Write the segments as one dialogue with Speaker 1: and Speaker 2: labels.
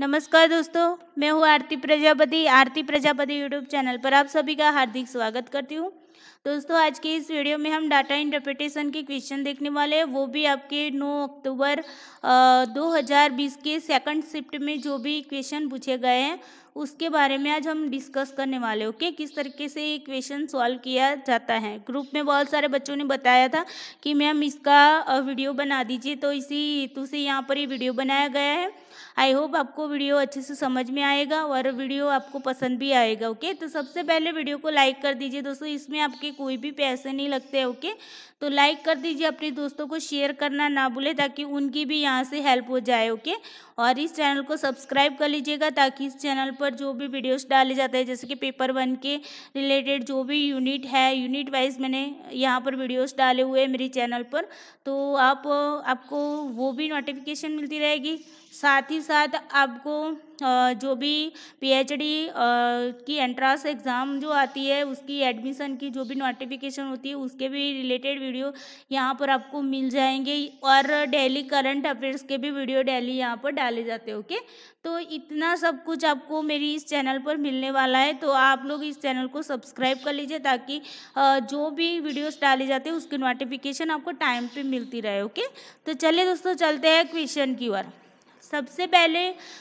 Speaker 1: नमस्कार दोस्तों मैं हूँ आरती प्रजापति आरती प्रजापति यूट्यूब चैनल पर आप सभी का हार्दिक स्वागत करती हूँ दोस्तों आज के इस वीडियो में हम डाटा इंटरप्रिटेशन के क्वेश्चन देखने वाले हैं वो भी आपके 9 अक्टूबर 2020 के सेकंड शिफ्ट में जो भी क्वेश्चन पूछे गए हैं उसके बारे में आज हम डिस्कस करने वाले ओके किस तरीके से ये क्वेश्चन सॉल्व किया जाता है ग्रुप में बहुत सारे बच्चों ने बताया था कि मैम इसका वीडियो बना दीजिए तो इसी हेतु से यहाँ पर ही वीडियो बनाया गया है आई होप आपको वीडियो अच्छे से समझ में आएगा और वीडियो आपको पसंद भी आएगा ओके तो सबसे पहले वीडियो को लाइक कर दीजिए दोस्तों इसमें आपके कोई भी पैसे नहीं लगते ओके तो लाइक कर दीजिए अपने दोस्तों को शेयर करना ना भूले ताकि उनकी भी यहाँ से हेल्प हो जाए ओके और इस चैनल को सब्सक्राइब कर लीजिएगा ताकि इस चैनल पर जो भी वीडियोस डाले जाते हैं जैसे कि पेपर वन के रिलेटेड जो भी यूनिट है यूनिट वाइज मैंने यहाँ पर वीडियोस डाले हुए हैं मेरे चैनल पर तो आप आपको वो भी नोटिफिकेशन मिलती रहेगी साथ ही साथ आपको जो भी पीएचडी की एंट्रांस एग्ज़ाम जो आती है उसकी एडमिशन की जो भी नोटिफिकेशन होती है उसके भी रिलेटेड वीडियो यहाँ पर आपको मिल जाएंगे और डेली करंट अफेयर्स के भी वीडियो डेली यहाँ पर डाले जाते हैं ओके तो इतना सब कुछ आपको मेरी इस चैनल पर मिलने वाला है तो आप लोग इस चैनल को सब्सक्राइब कर लीजिए ताकि जो भी वीडियोस डाले जाते हैं उसकी नोटिफिकेशन आपको टाइम पे मिलती रहे ओके तो चलिए दोस्तों चलते हैं क्वेश्चन की ओर सबसे पहले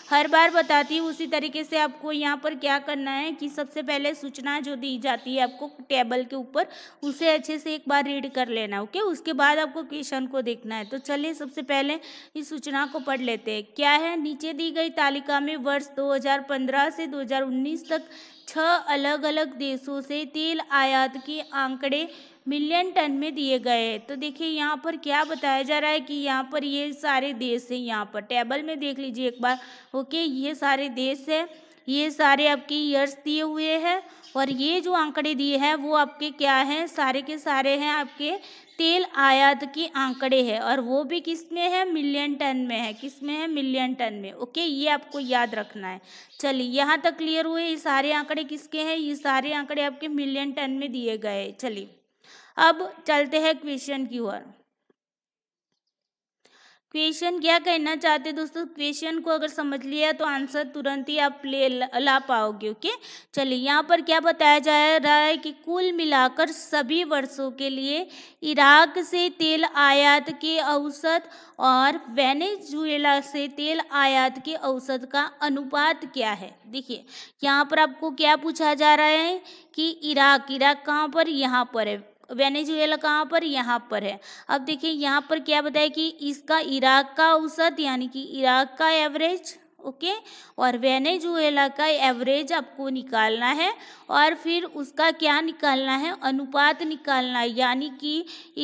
Speaker 1: हर बार बताती हूँ उसी तरीके से आपको यहाँ पर क्या करना है कि सबसे पहले सूचना जो दी जाती है आपको टेबल के ऊपर उसे अच्छे से एक बार रीड कर लेना ओके उसके बाद आपको क्वेश्चन को देखना है तो चलिए सबसे पहले इस सूचना को पढ़ लेते हैं क्या है नीचे दी गई तालिका में वर्ष 2015 से 2019 तक छह अलग अलग देशों से तेल आयात के आंकड़े मिलियन टन में दिए गए तो देखिए यहाँ पर क्या बताया जा रहा है कि यहाँ पर ये सारे देश हैं यहाँ पर टेबल में देख लीजिए एक बार ओके ये सारे देश है ये सारे आपके ईयर्स दिए हुए हैं और ये जो आंकड़े दिए हैं वो आपके क्या हैं सारे के सारे हैं आपके तेल आयात के आंकड़े हैं और वो भी किस में है मिलियन टन में है किस में है मिलियन टन में ओके ये आपको याद रखना है चलिए यहाँ तक क्लियर हुए ये सारे आंकड़े किसके हैं ये सारे आंकड़े आपके मिलियन टन में दिए गए चलिए अब चलते हैं क्वेश्चन की ओर क्वेश्चन क्या कहना चाहते हैं दोस्तों क्वेश्चन को अगर समझ लिया तो आंसर तुरंत ही आप ले ला पाओगे ओके चलिए यहाँ पर क्या बताया जा रहा है कि कुल मिलाकर सभी वर्षों के लिए इराक से तेल आयात के औसत और वेनेजुएला से तेल आयात के औसत का अनुपात क्या है देखिए यहाँ पर आपको क्या पूछा जा रहा है कि इराक इराक कहाँ पर यहाँ पर है वेनेजुएला कहाँ पर यहाँ पर है अब देखिए यहाँ पर क्या बताया कि इसका इराक का औसत यानी कि इराक का एवरेज ओके और वेनेजुएला का एवरेज आपको निकालना है और फिर उसका क्या निकालना है अनुपात निकालना है यानी कि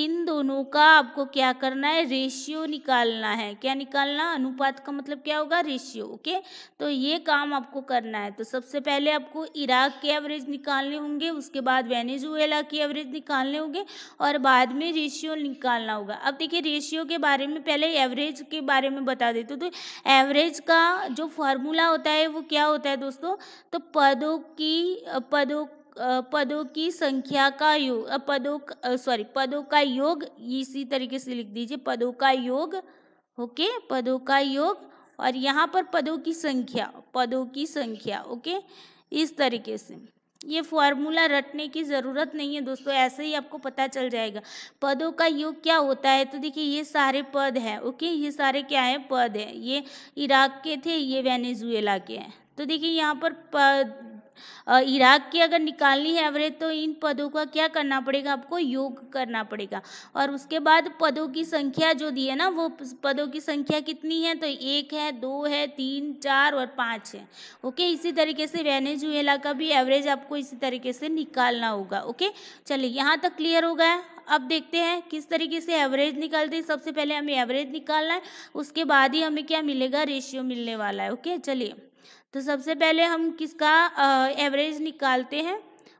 Speaker 1: इन दोनों का आपको क्या करना है रेशियो निकालना है क्या निकालना अनुपात का मतलब क्या होगा रेशियो ओके तो ये काम आपको करना है तो सबसे पहले आपको इराक के एवरेज निकालने होंगे उसके बाद वेनेजुएला के एवरेज निकालने होंगे और बाद में रेशियो निकालना होगा अब देखिए रेशियो के बारे में पहले एवरेज के बारे में बता देते तो एवरेज का जो फार्मूला होता है वो क्या होता है दोस्तों तो पदों की पदों पदों की संख्या का योग पदों सॉरी पदों का योग इसी तरीके से लिख दीजिए पदों का योग ओके पदों का योग और यहाँ पर पदों की संख्या पदों की संख्या ओके इस तरीके से ये फॉर्मूला रटने की ज़रूरत नहीं है दोस्तों ऐसे ही आपको पता चल जाएगा पदों का योग क्या होता है तो देखिए ये सारे पद हैं ओके ये सारे क्या हैं पद हैं ये इराक के थे ये वेनेजुएला के हैं तो देखिए यहाँ पर पद इराक की अगर निकालनी है एवरेज तो इन पदों का क्या करना पड़ेगा आपको योग करना पड़ेगा और उसके बाद पदों की संख्या जो दी है ना वो पदों की संख्या कितनी है तो एक है दो है तीन चार और पाँच है ओके इसी तरीके से वेनेजुएला का भी एवरेज आपको इसी तरीके से निकालना होगा ओके चलिए यहाँ तक क्लियर हो गया अब देखते हैं किस तरीके से एवरेज निकालते हैं सबसे पहले हमें एवरेज निकालना है उसके बाद ही हमें क्या मिलेगा रेशियो मिलने वाला है ओके चलिए तो सबसे पहले हम किसका एवरेज निकालते हैं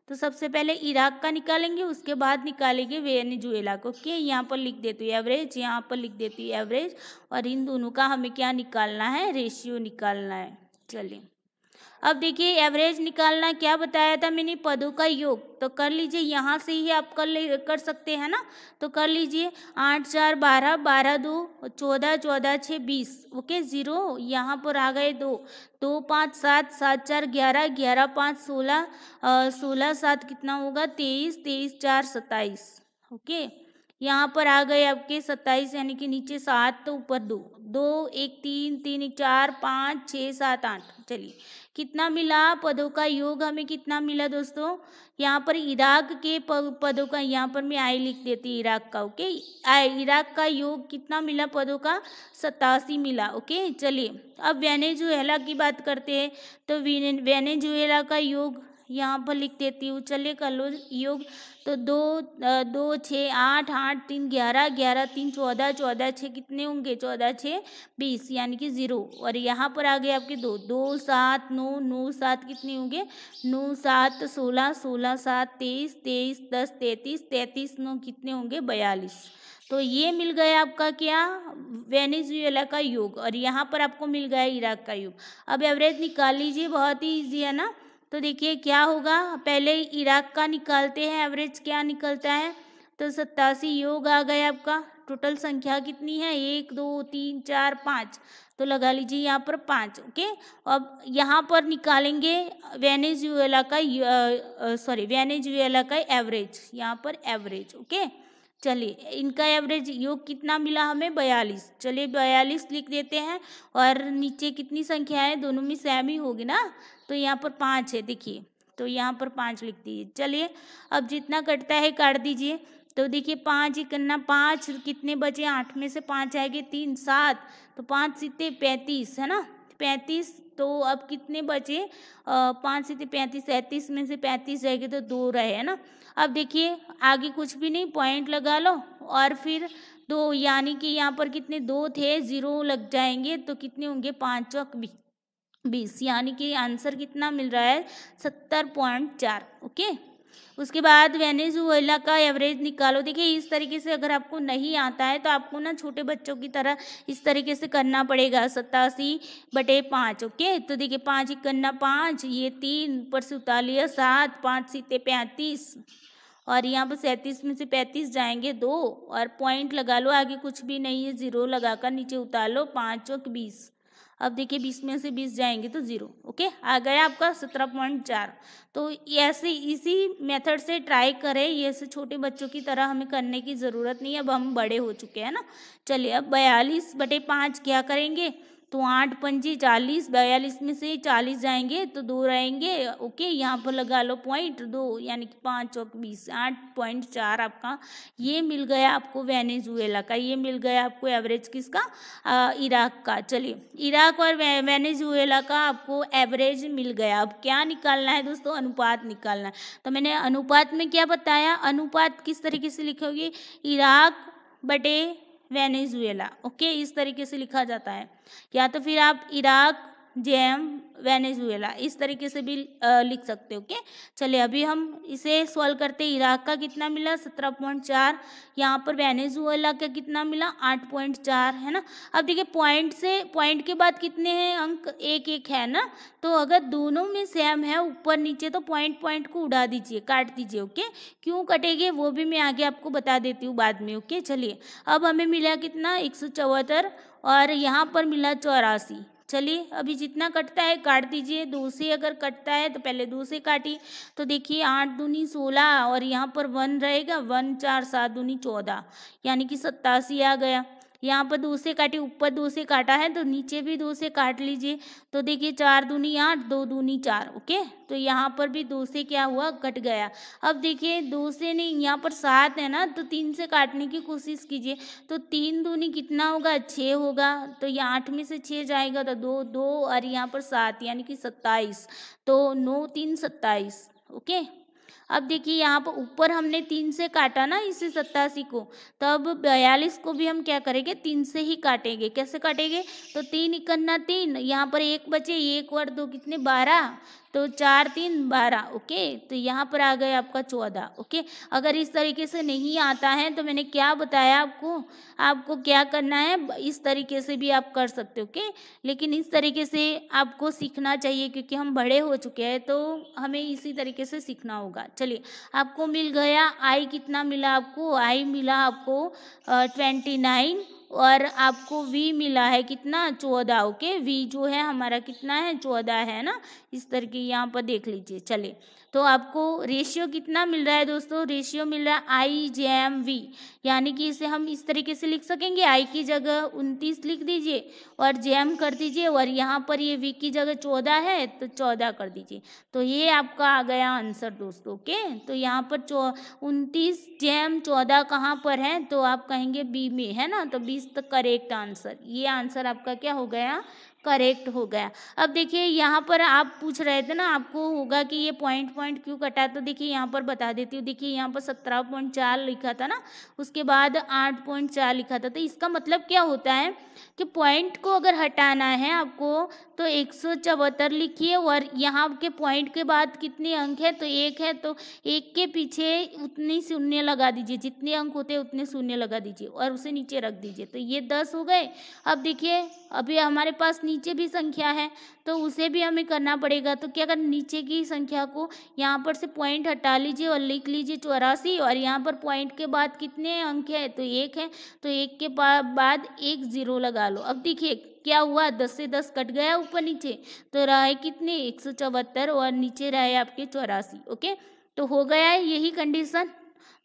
Speaker 1: तो सबसे पहले इराक का निकालेंगे उसके बाद निकालेंगे वेनेजुएला को के यहाँ पर लिख देती हूँ एवरेज यहाँ पर लिख देती हूँ एवरेज और इन दोनों का हमें क्या निकालना है रेशियो निकालना है चलिए अब देखिए एवरेज निकालना क्या बताया था मैंने पदों का योग तो कर लीजिए यहाँ से ही आप कर ले कर सकते हैं ना तो कर लीजिए आठ चार बारह बारह दो चौदह चौदह छः बीस ओके ज़ीरो यहाँ पर आ गए दो दो पाँच सात सात चार ग्यारह ग्यारह पाँच सोलह सोलह सात कितना होगा तेईस तेईस चार सत्ताईस ओके यहाँ पर आ गए आपके सत्ताईस यानी कि नीचे सात तो ऊपर दो दो एक तीन तीन एक चार पाँच छः सात आठ चलिए कितना मिला पदों का योग हमें कितना मिला दोस्तों यहाँ पर इराक के पदों का यहाँ पर मैं आई लिख देती इराक का ओके इराक का योग कितना मिला पदों का सतासी मिला ओके चलिए अब वेनेजुएला की बात करते हैं तो वेनेजुएला का योग यहाँ पर लिख देती हूँ चलिए कर लो योग तो दो दो छः आठ आठ तीन ग्यारह ग्यारह तीन चौदह चौदह छः कितने होंगे चौदह छः बीस यानी कि ज़ीरो और यहाँ पर आ गए आपके दो दो सात नौ नौ सात कितने होंगे नौ सात सोलह सोलह सात तेईस तेईस दस तैंतीस तैंतीस नौ कितने होंगे बयालीस तो ये मिल गया आपका क्या वेनेजुएला का योग और यहाँ पर आपको मिल गया इराक का योग अब एवरेज निकाल लीजिए बहुत ही ईजी है ना तो देखिए क्या होगा पहले इराक का निकालते हैं एवरेज क्या निकलता है तो सत्तासी योग आ गए आपका टोटल संख्या कितनी है एक दो तीन चार पाँच तो लगा लीजिए यहाँ पर पाँच ओके अब यहाँ पर निकालेंगे वेनेजुएला का सॉरी वेनेजुएला का एवरेज यहाँ पर एवरेज ओके चलिए इनका एवरेज योग कितना मिला हमें बयालीस चलिए बयालीस लिख देते हैं और नीचे कितनी संख्या है दोनों में सेम ही होगी ना तो यहाँ पर पाँच है देखिए तो यहाँ पर पाँच लिख दीजिए चलिए अब जितना कटता है काट दीजिए तो देखिए पाँच इकन्ना पाँच कितने बचे आठ में से पाँच आएंगे तीन सात तो पाँच सीते पैंतीस है ना पैंतीस तो अब कितने बचे पाँच सीते पैंतीस सैंतीस में से पैंतीस रहेंगे तो दो रहे है ना अब देखिए आगे कुछ भी नहीं पॉइंट लगा लो और फिर दो यानी कि यहाँ पर कितने दो थे ज़ीरो लग जाएंगे तो कितने होंगे पाँच चौक भी बीस यानी कि आंसर कितना मिल रहा है सत्तर पॉइंट चार ओके उसके बाद वेनेजुएला का एवरेज निकालो देखिए इस तरीके से अगर आपको नहीं आता है तो आपको ना छोटे बच्चों की तरह इस तरीके से करना पड़ेगा सतासी बटे पाँच ओके तो देखिए पाँच इकन्ना पाँच ये तीन ऊपर से उतालिया सात पाँच सीते पैंतीस और यहाँ पर सैंतीस में से पैंतीस जाएंगे दो और पॉइंट लगा लो आगे कुछ भी नहीं है ज़ीरो लगा नीचे उतार लो पाँच और बीस अब देखिए बीस में से बीस जाएंगे तो ज़ीरो ओके आ गया आपका सत्रह पॉइंट चार तो ऐसे इसी मेथड से ट्राई करें ये से छोटे बच्चों की तरह हमें करने की ज़रूरत नहीं है अब हम बड़े हो चुके हैं ना चलिए अब बयालीस बटे पाँच क्या करेंगे तो आठ पंजी चालीस बयालीस में से चालीस जाएंगे तो दो रहेंगे ओके यहाँ पर लगा लो पॉइंट दो यानी कि पाँच और बीस आठ पॉइंट चार आपका ये मिल गया आपको वेनेजुएला का ये मिल गया आपको एवरेज किसका इराक का चलिए इराक और वेनेजुएला का आपको एवरेज मिल गया अब क्या निकालना है दोस्तों अनुपात निकालना है तो मैंने अनुपात में क्या बताया अनुपात किस तरीके से लिखोगे इराक बटे वेनेजुएला ओके इस तरीके से लिखा जाता है या तो फिर आप इराक जैम वेनेजुएला इस तरीके से भी लिख सकते हो ओके चलिए अभी हम इसे सॉल्व करते इराक का कितना मिला सत्रह पॉइंट चार यहाँ पर वेनेजुएला का कितना मिला आठ पॉइंट चार है ना अब देखिए पॉइंट से पॉइंट के बाद कितने हैं अंक एक एक है ना तो अगर दोनों में सेम है ऊपर नीचे तो पॉइंट पॉइंट को उड़ा दीजिए काट दीजिए ओके क्यों कटेगे वो भी मैं आगे आपको बता देती हूँ बाद में ओके चलिए अब हमें मिला कितना एक और यहाँ पर मिला चौरासी चलिए अभी जितना कटता है काट दीजिए दो से अगर कटता है तो पहले दो से काटिए तो देखिए आठ दूनी सोलह और यहाँ पर वन रहेगा वन चार सात दूनी चौदह यानी कि सत्तासी आ गया यहाँ पर दो से काटे ऊपर दो से काटा है तो नीचे भी दो से काट लीजिए तो देखिए चार दूनी आठ दो दूनी चार ओके तो यहाँ पर भी दो से क्या हुआ कट गया अब देखिए दो से नहीं यहाँ पर सात है ना तो तीन से काटने की कोशिश कीजिए तो तीन दूनी कितना होगा छः होगा तो ये आठ में से छः जाएगा तो दो दो और यहाँ पर सात यानी कि सत्ताईस तो नौ तीन सत्ताईस ओके अब देखिए यहाँ पर ऊपर हमने तीन से काटा ना इसे सत्तासी को तब तो बयालीस को भी हम क्या करेंगे तीन से ही काटेंगे कैसे काटेंगे तो तीन इकन्ना तीन यहाँ पर एक बचे एक और दो कितने बारह तो चार तीन बारह ओके तो यहाँ पर आ गए आपका चौदह ओके अगर इस तरीके से नहीं आता है तो मैंने क्या बताया आपको आपको क्या करना है इस तरीके से भी आप कर सकते हो ओके लेकिन इस तरीके से आपको सीखना चाहिए क्योंकि हम बड़े हो चुके हैं तो हमें इसी तरीके से सीखना होगा चलिए आपको मिल गया आई कितना मिला आपको आई मिला आपको ट्वेंटी नाइन और आपको वी मिला है कितना चौदह ओके वी जो है हमारा कितना है चौदह है ना इस तरह की यहाँ पर देख लीजिए चले तो आपको रेशियो कितना मिल रहा है दोस्तों रेशियो मिल रहा है आई जे एम वी यानी कि इसे हम इस तरीके से लिख सकेंगे आई की जगह उनतीस लिख दीजिए और जे एम कर दीजिए और यहाँ पर ये वी की जगह चौदह है तो चौदह कर दीजिए तो ये आपका आ गया आंसर दोस्तों ओके तो यहाँ पर चौ उनतीस जे एम चौदह कहाँ पर है तो आप कहेंगे बी में है ना तो बीस तक करेक्ट आंसर ये आंसर आपका क्या हो गया करेक्ट हो गया अब देखिए यहाँ पर आप पूछ रहे थे ना आपको होगा कि ये पॉइंट पॉइंट क्यों कटा तो देखिए यहाँ पर बता देती हूँ देखिए यहाँ पर सत्रह पॉइंट चार लिखा था ना उसके बाद आठ पॉइंट चार लिखा था तो इसका मतलब क्या होता है कि पॉइंट को अगर हटाना है आपको तो एक सौ चौहत्तर लिखिए और यहाँ के पॉइंट के बाद कितने अंक है तो एक है तो एक के पीछे उतनी शून्य लगा दीजिए जितने अंक होते हैं उतने शून्य लगा दीजिए और उसे नीचे रख दीजिए तो ये दस हो गए अब देखिए अभी हमारे पास नीचे भी संख्या है तो उसे भी हमें करना पड़ेगा तो क्या अगर नीचे की संख्या को यहाँ पर से पॉइंट हटा लीजिए और लिख लीजिए चौरासी और यहाँ पर पॉइंट के बाद कितने अंक है तो एक है तो एक के बाद एक ज़ीरो लगा लो अब देखिए क्या हुआ दस से दस कट गया ऊपर नीचे तो रहा कितने एक सौ चौहत्तर और नीचे रहे आपके चौरासी ओके तो हो गया है यही कंडीशन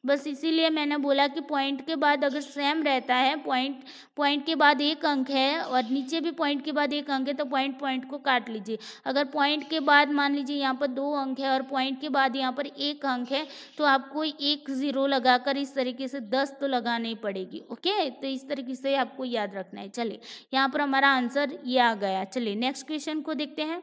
Speaker 1: बस इसीलिए मैंने बोला कि पॉइंट के बाद अगर सेम रहता है पॉइंट पॉइंट के बाद एक अंक है और नीचे भी पॉइंट के बाद एक अंक है तो पॉइंट पॉइंट को काट लीजिए अगर पॉइंट के बाद मान लीजिए यहाँ पर दो अंक है और पॉइंट के बाद यहाँ पर एक अंक है तो आपको एक ज़ीरो लगाकर इस तरीके से दस तो लगानी पड़ेगी ओके तो इस तरीके से आपको याद रखना है चलिए यहाँ पर हमारा आंसर ये आ गया चलिए नेक्स्ट क्वेश्चन को देखते हैं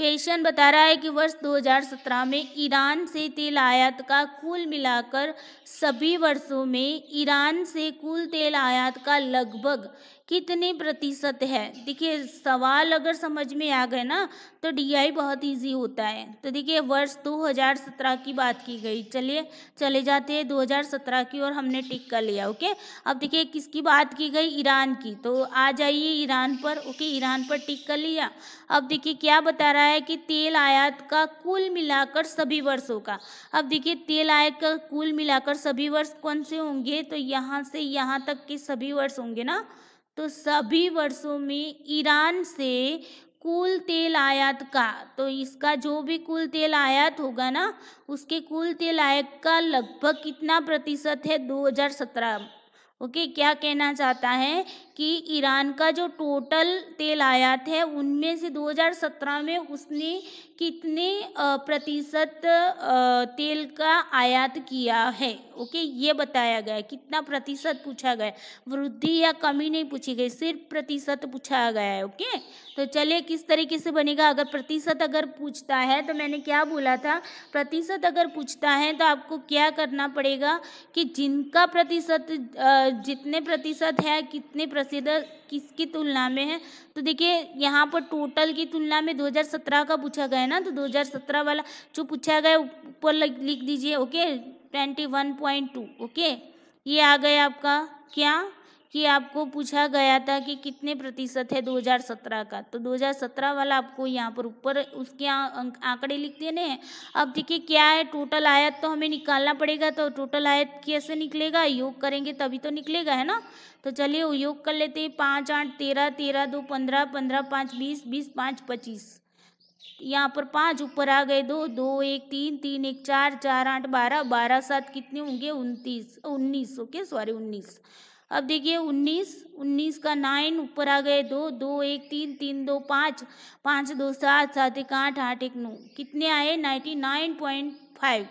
Speaker 1: क्वेश्चन बता रहा है कि वर्ष 2017 में ईरान से तेल आयात का कुल मिलाकर सभी वर्षों में ईरान से कुल तेल आयात का लगभग कितने प्रतिशत है देखिए सवाल अगर समझ में आ गए ना तो डीआई बहुत इजी होता है तो देखिए वर्ष 2017 की बात की गई चलिए चले जाते हैं 2017 की और हमने टिक कर लिया ओके अब देखिए किसकी बात की गई ईरान की तो आ जाइए ईरान पर ओके ईरान पर टिक कर लिया अब देखिए क्या बता रहा है कि तेल आयात का कुल मिलाकर सभी वर्षों का अब देखिए तेल आयात का कुल मिलाकर सभी वर्ष कौन से होंगे तो यहाँ से यहाँ तक के सभी वर्ष होंगे ना तो सभी वर्षों में ईरान से कुल तेल आयात का तो इसका जो भी कुल तेल आयात होगा ना उसके कुल तेल आयात का लगभग कितना प्रतिशत है 2017 ओके क्या कहना चाहता है कि ईरान का जो टोटल तेल आयात है उनमें से 2017 में उसने कितने प्रतिशत तेल का आयात किया है ओके ये बताया गया कितना प्रतिशत पूछा गया वृद्धि या कमी नहीं पूछी गई सिर्फ प्रतिशत पूछा गया है ओके तो चलिए किस तरीके से बनेगा अगर प्रतिशत अगर पूछता है तो मैंने क्या बोला था प्रतिशत अगर पूछता है तो आपको क्या करना पड़ेगा कि जिनका प्रतिशत जितने प्रतिशत है कितने प्रतिशत किसकी तुलना में है तो देखिए यहाँ पर टोटल की तुलना में दो का पूछा गया ना तो 2017 वाला जो पूछा गया ऊपर लिख दीजिए ओके 21.2 ओके ये आ गया आपका क्या कि आपको पूछा गया था कि कितने प्रतिशत है 2017 का तो 2017 वाला आपको यहाँ पर ऊपर उसके आंकड़े लिख देने हैं अब देखिए क्या है टोटल आयत तो हमें निकालना पड़ेगा तो टोटल आयत कैसे निकलेगा योग करेंगे तभी तो निकलेगा है ना तो चलिए योग कर लेते हैं पाँच आठ तेरह तेरह दो पंद्रह पंद्रह पाँच बीस बीस पाँच पच्चीस यहाँ पर पाँच ऊपर आ गए दो दो एक तीन तीन एक चार चार आठ बारह बारह सात कितने होंगे उनतीस उन्नीस ओके सॉरी उन्नीस अब देखिए उन्नीस उन्नीस का नाइन ऊपर आ गए दो दो एक तीन तीन दो पाँच पाँच दो सात सात एक आठ आठ एक नौ कितने आए ninety nine point five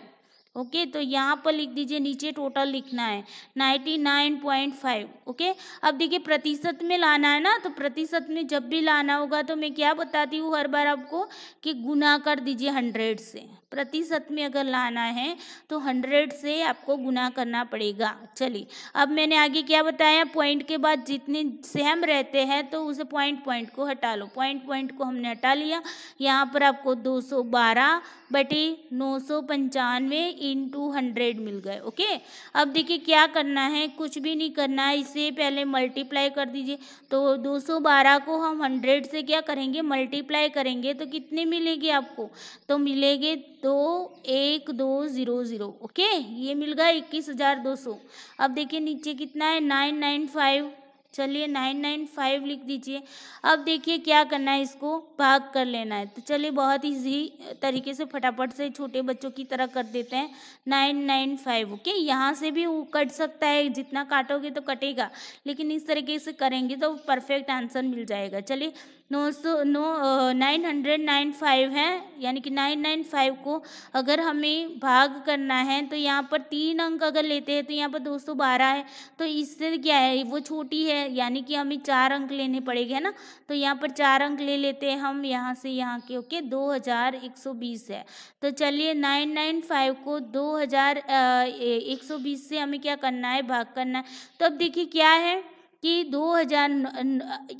Speaker 1: okay तो यहाँ पर लिख दीजिए नीचे टोटल लिखना है ninety nine point five okay अब देखिए प्रतिशत में लाना है ना तो प्रतिशत में जब भी लाना होगा तो मैं क्या बताती हूँ हर बार आपको कि गुना कर दीजिए हंड्रेड से प्रतिशत में अगर लाना है तो हंड्रेड से आपको गुना करना पड़ेगा चलिए अब मैंने आगे क्या बताया पॉइंट के बाद जितने सेम रहते हैं तो उसे पॉइंट पॉइंट को हटा लो पॉइंट पॉइंट को हमने हटा लिया यहाँ पर आपको दो सौ बारह बटे नौ सौ पंचानवे इन टू हंड्रेड मिल गए ओके अब देखिए क्या करना है कुछ भी नहीं करना है इसे पहले मल्टीप्लाई कर दीजिए तो दो सौ बारह को हम हंड्रेड से क्या करेंगे मल्टीप्लाई करेंगे तो कितने मिलेंगे आपको तो मिलेंगे दो एक दो ज़ीरो ज़ीरो ओके ये मिल गया इक्कीस हज़ार दो सौ अब देखिए नीचे कितना है नाइन नाइन फाइव चलिए नाइन नाइन फाइव लिख दीजिए अब देखिए क्या करना है इसको भाग कर लेना है तो चलिए बहुत इजी तरीके से फटाफट से छोटे बच्चों की तरह कर देते हैं नाइन नाइन फाइव ओके यहाँ से भी वो कट सकता है जितना काटोगे तो कटेगा लेकिन इस तरीके से करेंगे तो परफेक्ट आंसर मिल जाएगा चलिए नौ सौ नौ नाइन हंड्रेड नाइन फाइव है यानी कि नाइन नाइन फाइव को अगर हमें भाग करना है तो यहाँ पर तीन अंक अगर लेते हैं तो यहाँ पर दो सौ बारह है तो इससे क्या है वो छोटी है यानी कि हमें चार अंक लेने पड़ेंगे है ना तो यहाँ पर चार अंक ले लेते हैं हम यहाँ से यहाँ के ओके दो हज़ार एक सौ बीस है तो चलिए नाइन नाइन फाइव को दो हज़ार एक सौ बीस से हमें क्या करना है भाग करना है तो अब देखिए क्या है कि 2000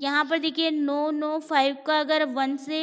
Speaker 1: यहाँ पर देखिए नौ नौ फाइव का अगर वन से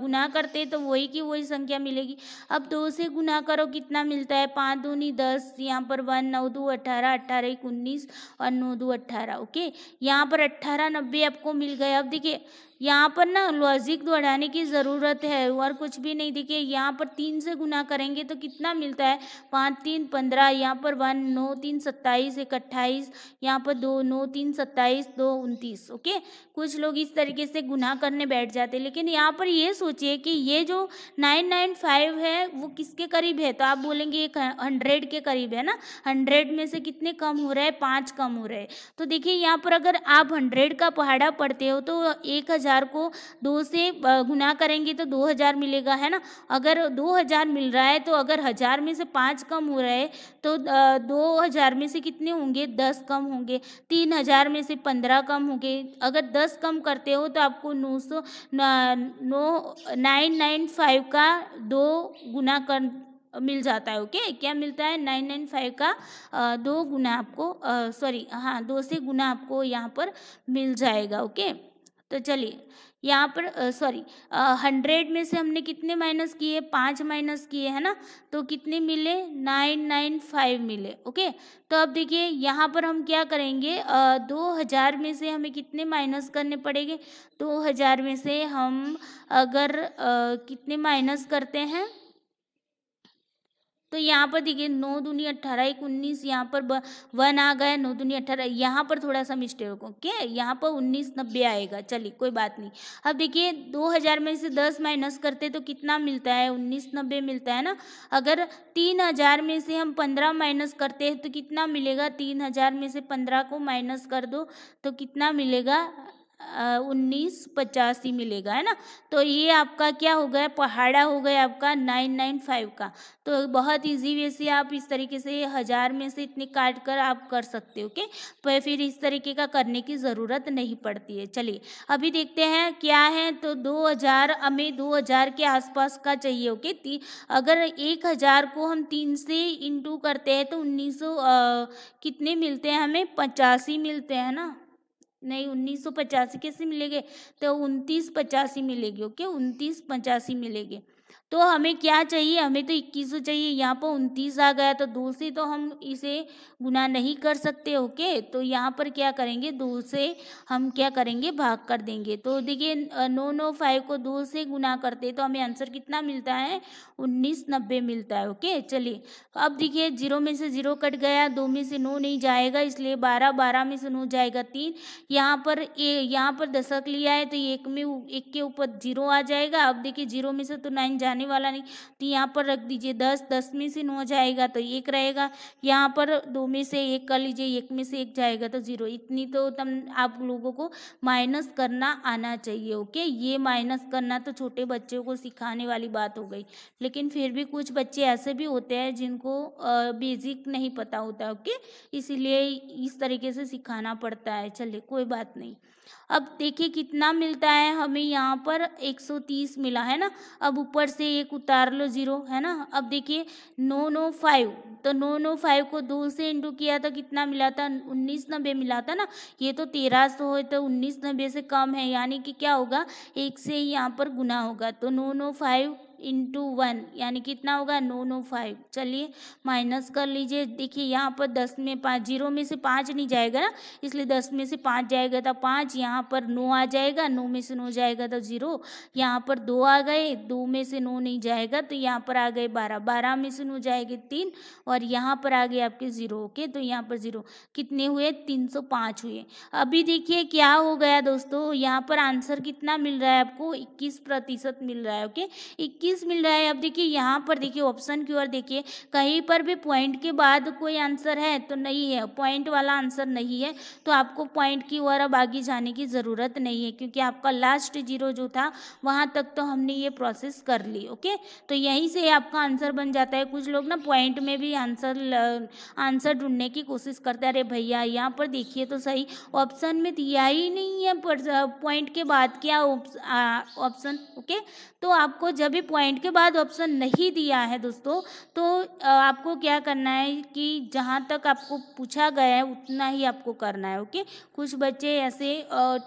Speaker 1: गुना करते हैं तो वही की वही संख्या मिलेगी अब दो से गुना करो कितना मिलता है पाँच दूनी दस यहाँ पर वन नौ दो अट्ठारह अट्ठारह एक उन्नीस और नौ दो अट्ठारह ओके यहाँ पर अट्ठारह नब्बे आपको मिल गया अब देखिए यहाँ पर ना लॉजिक दोहराने की ज़रूरत है और कुछ भी नहीं देखिए यहाँ पर तीन से गुना करेंगे तो कितना मिलता है पाँच तीन पंद्रह यहाँ पर वन नौ तीन सत्ताईस एक अट्ठाईस यहाँ पर दो नौ तीन सत्ताईस दो उनतीस ओके कुछ लोग इस तरीके से गुनाह करने बैठ जाते हैं लेकिन यहाँ पर ये सोचिए कि ये जो नाइन नाइन फाइव है वो किसके करीब है तो आप बोलेंगे एक हंड्रेड के करीब है ना हंड्रेड में से कितने कम हो रहे हैं पाँच कम हो रहे हैं तो देखिए यहाँ पर अगर आप हंड्रेड का पहाड़ा पढ़ते हो तो एक हज़ार को दो से गुना करेंगे तो दो हज़ार मिलेगा है ना अगर दो हज़ार मिल रहा है तो अगर हज़ार में से पाँच कम हो रहे तो दो हज़ार में से कितने होंगे दस कम होंगे तीन हज़ार में से पंद्रह कम होंगे अगर दस कम करते हो तो आपको नौ सौ नौ नाइन नाइन फाइव का दो गुना कर मिल जाता है ओके क्या मिलता है नाइन नाइन फाइव का दो गुना आपको सॉरी हाँ दो से गुना आपको यहाँ पर मिल जाएगा ओके तो चलिए यहाँ पर सॉरी हंड्रेड में से हमने कितने माइनस किए पाँच माइनस किए है ना तो कितने मिले नाइन नाइन फाइव मिले ओके तो अब देखिए यहाँ पर हम क्या करेंगे दो हज़ार में से हमें कितने माइनस करने पड़ेंगे दो हज़ार में से हम अगर आ, कितने माइनस करते हैं तो यहाँ पर देखिए नौ दूनी अट्ठारह एक उन्नीस यहाँ पर वन आ गया नौ दूनी अट्ठारह यहाँ पर थोड़ा सा मिस्टेक होगा ओके यहाँ पर उन्नीस नब्बे आएगा चलिए कोई बात नहीं अब देखिए दो हज़ार में से दस माइनस करते तो कितना मिलता है उन्नीस नब्बे मिलता है ना अगर तीन हज़ार में से हम पंद्रह माइनस करते हैं तो कितना मिलेगा तीन हज़ार में से पंद्रह को माइनस कर दो तो कितना मिलेगा उन्नीस पचासी मिलेगा है ना तो ये आपका क्या हो गया पहाड़ा हो गया आपका नाइन नाइन फाइव का तो बहुत इजी वे से आप इस तरीके से हज़ार में से इतने काट कर आप कर सकते हो ओके पर फिर इस तरीके का करने की ज़रूरत नहीं पड़ती है चलिए अभी देखते हैं क्या है तो दो हज़ार हमें दो हज़ार के आसपास का चाहिए ओके ती, अगर एक हज़ार को हम तीन से इंटू करते हैं तो उन्नीस सौ कितने मिलते हैं हमें पचासी मिलते हैं ना नहीं उन्नीस सौ पचासी कैसे मिलेंगे तो उनतीस पचासी मिलेगी ओके उनतीस पचासी मिलेगी तो हमें क्या चाहिए हमें तो इक्कीस चाहिए यहाँ पर उनतीस आ गया तो दो से तो हम इसे गुना नहीं कर सकते ओके तो यहाँ पर क्या करेंगे दो से हम क्या करेंगे भाग कर देंगे तो देखिए नो नो फाइव को दो से गुना करते तो हमें आंसर कितना मिलता है उन्नीस नब्बे मिलता है ओके चलिए अब देखिए जीरो में से जीरो कट गया दो में से नौ नहीं जाएगा इसलिए बारह बारह में से नौ जाएगा तीन यहाँ पर ए यहाँ पर दशक लिया है तो एक में एक के ऊपर जीरो आ जाएगा अब देखिए जीरो में से तो नाइन जाने जाने वाला नहीं तो यहाँ पर रख दीजिए दस दस में से नौ जाएगा तो एक रहेगा यहाँ पर दो में से एक कर लीजिए एक में से एक जाएगा तो ज़ीरो इतनी तो तम आप लोगों को माइनस करना आना चाहिए ओके ये माइनस करना तो छोटे बच्चों को सिखाने वाली बात हो गई लेकिन फिर भी कुछ बच्चे ऐसे भी होते हैं जिनको बेसिक नहीं पता होता ओके इसीलिए इस तरीके से सिखाना पड़ता है चलिए कोई बात नहीं अब देखिए कितना मिलता है हमें यहाँ पर 130 मिला है ना अब ऊपर से एक उतार लो जीरो है ना अब देखिए नौ नौ फाइव तो नौ नौ फाइव को दो से इंटू किया तो कितना मिला था उन्नीस नब्बे मिला था ना ये तो तेरह सौ है तो उन्नीस नब्बे से कम है यानी कि क्या होगा एक से ही यहाँ पर गुना होगा तो नौ नौ फाइव इंटू वन यानी कितना होगा नो नो फाइव चलिए माइनस कर लीजिए देखिए यहाँ पर दस में पाँच जीरो में से पाँच नहीं जाएगा ना इसलिए दस में से पाँच जाएगा तो पाँच यहाँ पर नौ आ जाएगा नौ में से नो जाएगा तो जीरो यहाँ पर दो आ गए दो में से नौ नहीं जाएगा तो यहाँ पर आ गए बारह बारह में से नो जाएंगे तीन और यहाँ पर आ गए आपके ज़ीरो ओके तो यहाँ पर ज़ीरो कितने हुए तीन सौ पाँच हुए अभी देखिए क्या हो गया दोस्तों यहाँ पर आंसर कितना मिल रहा है आपको इक्कीस प्रतिशत मिल रहा है ओके इक्कीस तीस मिल रहा है अब देखिए यहाँ पर देखिए ऑप्शन की ओर देखिए कहीं पर भी पॉइंट के बाद कोई आंसर है तो नहीं है पॉइंट वाला आंसर नहीं है तो आपको पॉइंट की ओर अब आगे जाने की ज़रूरत नहीं है क्योंकि आपका लास्ट जीरो जो था वहाँ तक तो हमने ये प्रोसेस कर ली ओके तो यहीं से आपका आंसर बन जाता है कुछ लोग ना पॉइंट में भी आंसर आंसर ढूंढने की कोशिश करते हैं अरे भैया यहाँ पर देखिए तो सही ऑप्शन में दिया तो ही नहीं है पॉइंट के बाद क्या ऑप्शन ओके तो आपको जब भी पॉइंट के बाद ऑप्शन नहीं दिया है दोस्तों तो आपको क्या करना है कि जहाँ तक आपको पूछा गया है उतना ही आपको करना है ओके कुछ बच्चे ऐसे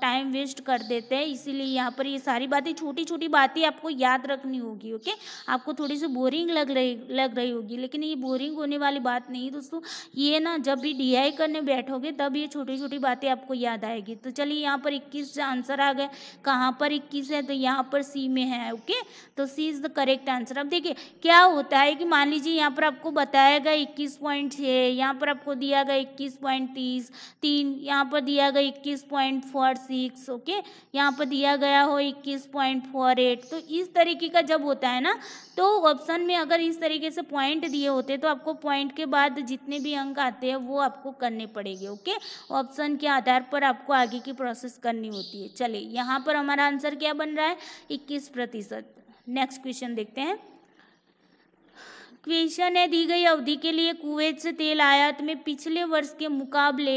Speaker 1: टाइम वेस्ट कर देते हैं इसीलिए यहाँ पर ये सारी बातें छोटी छोटी बातें आपको याद रखनी होगी ओके आपको थोड़ी सी बोरिंग लग रही लग रही होगी लेकिन ये बोरिंग होने वाली बात नहीं दोस्तों ये ना जब भी डी करने बैठोगे तब ये छोटी छोटी बातें आपको याद आएगी तो चलिए यहाँ पर इक्कीस आंसर आ गए कहाँ पर इक्कीस है तो यहाँ पर सी में है ओके तो C is the correct answer अब देखिए क्या होता है कि मान लीजिए यहाँ पर आपको बताया गया इक्कीस पॉइंट छः यहाँ पर आपको दिया गया इक्कीस पॉइंट तीस तीन यहाँ पर दिया गया इक्कीस पॉइंट फोर सिक्स ओके यहाँ पर दिया गया हो इक्कीस पॉइंट फोर एट तो इस तरीके का जब होता है ना तो ऑप्शन में अगर इस तरीके से पॉइंट दिए होते तो आपको पॉइंट के बाद जितने भी अंक आते हैं वो आपको करने पड़ेंगे ओके ऑप्शन के आधार पर आपको आगे की प्रोसेस करनी होती है चलिए यहाँ पर हमारा आंसर क्या बन रहा है इक्कीस प्रतिशत नेक्स्ट क्वेश्चन देखते हैं क्वेश्चन है दी गई अवधि के लिए कुवैत से तेल आयात में पिछले वर्ष के मुकाबले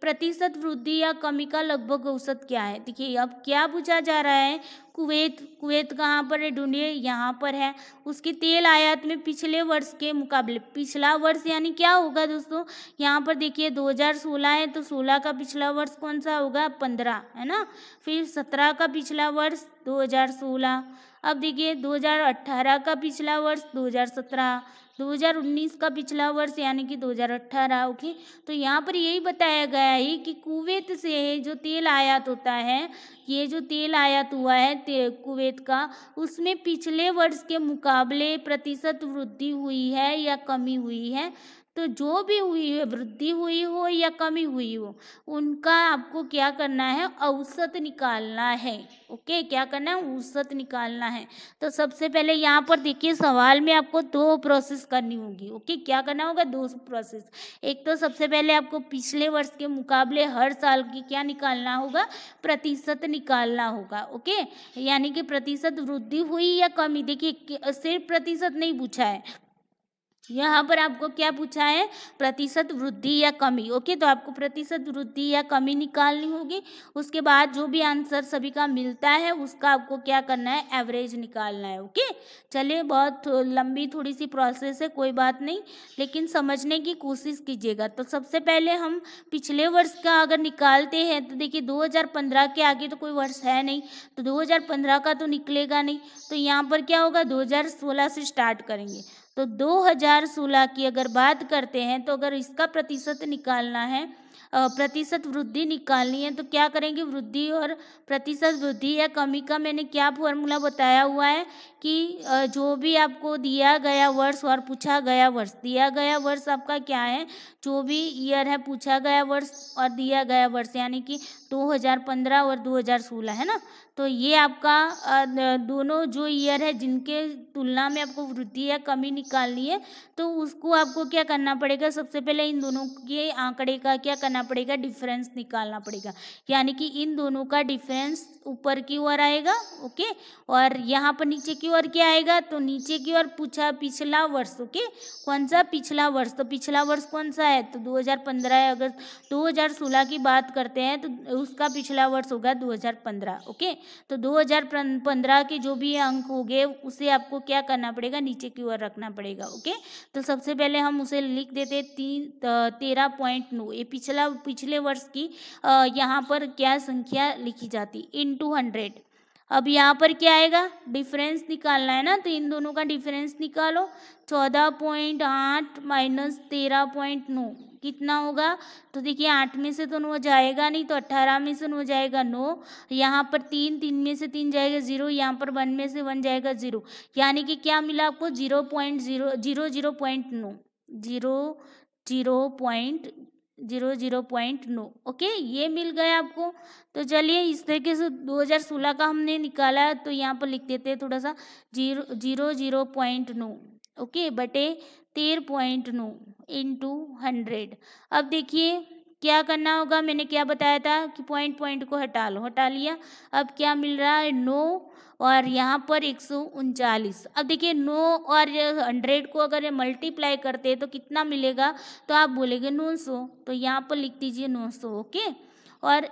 Speaker 1: प्रतिशत वृद्धि या कमी का लगभग औसत क्या है देखिए अब क्या पूछा जा रहा है कुवैत कुवैत कहाँ पर है ढूंढिए यहाँ पर है उसके तेल आयात में पिछले वर्ष के मुकाबले पिछला वर्ष यानी क्या होगा दोस्तों यहाँ पर देखिए 2016 है तो 16 का पिछला वर्ष कौन सा होगा 15 है ना फिर 17 का पिछला वर्ष 2016 अब देखिए 2018 का पिछला वर्ष 2017 2019 का पिछला वर्ष यानी कि 2018 ओके तो यहाँ पर यही बताया गया है कि कुवैत से जो तेल आयात होता है ये जो तेल आयात हुआ है कुवैत का उसमें पिछले वर्ष के मुकाबले प्रतिशत वृद्धि हुई है या कमी हुई है तो जो भी हुई है वृद्धि हुई हो या कमी हुई हो उनका आपको क्या करना है औसत निकालना है ओके क्या करना है औसत निकालना है तो सबसे पहले यहाँ पर देखिए सवाल में आपको दो प्रोसेस करनी होगी ओके क्या करना होगा दो प्रोसेस एक तो सबसे पहले आपको पिछले वर्ष के मुकाबले हर साल की क्या निकालना होगा प्रतिशत निकालना होगा ओके यानी कि प्रतिशत वृद्धि हुई या कमी देखिए सिर्फ प्रतिशत नहीं पूछा है यहाँ पर आपको क्या पूछा है प्रतिशत वृद्धि या कमी ओके तो आपको प्रतिशत वृद्धि या कमी निकालनी होगी उसके बाद जो भी आंसर सभी का मिलता है उसका आपको क्या करना है एवरेज निकालना है ओके चलिए बहुत लंबी थोड़ी सी प्रोसेस है कोई बात नहीं लेकिन समझने की कोशिश कीजिएगा तो सबसे पहले हम पिछले वर्ष का अगर निकालते हैं तो देखिए दो के आगे तो कोई वर्ष है नहीं तो दो का तो निकलेगा नहीं तो यहाँ पर क्या होगा दो से स्टार्ट करेंगे तो 2016 की अगर बात करते हैं तो अगर इसका प्रतिशत निकालना है प्रतिशत वृद्धि निकालनी है तो क्या करेंगे वृद्धि और प्रतिशत वृद्धि या कमी का मैंने क्या फॉर्मूला बताया हुआ है कि जो भी आपको दिया गया वर्ष और पूछा गया वर्ष दिया गया वर्ष आपका क्या है जो भी ईयर है पूछा गया वर्ष और दिया गया वर्ष यानी कि 2015 और 2016 है ना तो ये आपका दोनों जो ईयर है जिनके तुलना में आपको वृद्धि या कमी निकालनी है तो उसको आपको क्या करना पड़ेगा सबसे पहले इन दोनों के आंकड़े का क्या करना पड़ेगा डिफरेंस निकालना पड़ेगा यानी कि इन दोनों का डिफरेंस ऊपर की ओर आएगा ओके और यहाँ पर नीचे की ओर क्या आएगा तो नीचे की ओर पूछा पिछला वर्ष ओके कौन सा पिछला वर्ष तो पिछला वर्ष कौन सा है तो 2015 अगस्त दो की बात करते हैं तो उसका पिछला वर्ष होगा दो ओके तो 2015 के जो भी अंक हो गए उसे आपको क्या करना पड़ेगा नीचे की ओर रखना पड़ेगा ओके तो सबसे पहले हम उसे लिख देते तीन तेरह पॉइंट नौ ये पिछला पिछले वर्ष की यहाँ पर क्या संख्या लिखी जाती इन टू हंड्रेड अब यहाँ पर क्या आएगा डिफरेंस निकालना है ना तो इन दोनों का डिफरेंस निकालो चौदह पॉइंट आठ माइनस तेरह पॉइंट नौ कितना होगा तो देखिए आठ में से तो नौ जाएगा नहीं तो अट्ठारह में से नौ जाएगा नौ यहाँ पर तीन तीन में से तीन जाएगा ज़ीरो यहाँ पर वन में से वन जाएगा ज़ीरो यानी कि क्या मिला आपको zero point zero zero zero point नौ zero zero point zero zero point नौ ओके ये मिल गया आपको तो चलिए इस तरीके से दो हजार सोलह का हमने निकाला है तो यहाँ पर लिख देते हैं थोड़ा सा जीरो जीरो जीरो पॉइंट नौ ओके बटे तेरह पॉइंट नौ इंटू हंड्रेड अब देखिए क्या करना होगा मैंने क्या बताया था कि पॉइंट पॉइंट को हटा लो हटा लिया अब क्या मिल रहा है नौ और यहाँ पर एक सौ उनचालीस अब देखिए नौ और हंड्रेड को अगर मल्टीप्लाई करते हैं तो कितना मिलेगा तो आप बोलेंगे नौ सौ तो यहाँ पर लिख दीजिए नौ सौ ओके और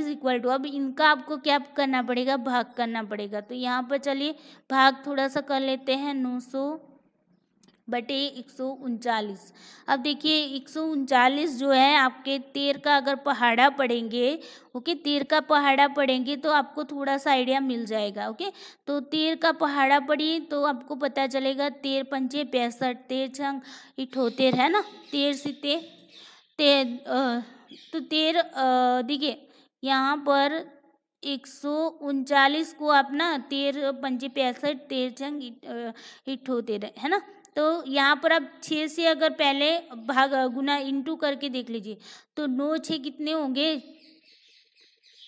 Speaker 1: इज इक्वल टू अब इनका आपको क्या करना पड़ेगा भाग करना पड़ेगा तो यहाँ पर चलिए भाग थोड़ा सा कर लेते हैं नौ सौ बटे एक सौ उनचालीस अब देखिए एक सौ उनचालीस जो है आपके तेर का अगर पहाड़ा पढ़ेंगे ओके तेर का पहाड़ा पढ़ेंगे तो आपको थोड़ा सा आइडिया मिल जाएगा ओके तो तेर का पहाड़ा पढ़िए तो आपको पता चलेगा तेर पंचे पैंसठ तेर छंग इठोतेर है ना तेर से तेर तो तेर देखिए यहाँ पर एक सौ उनचालीस को आप ना तेर पंचे पैंसठ तेर छंग इठोतेर है ना तो यहाँ पर आप छः से अगर पहले भाग गुना इंटू करके देख लीजिए तो नौ छः कितने होंगे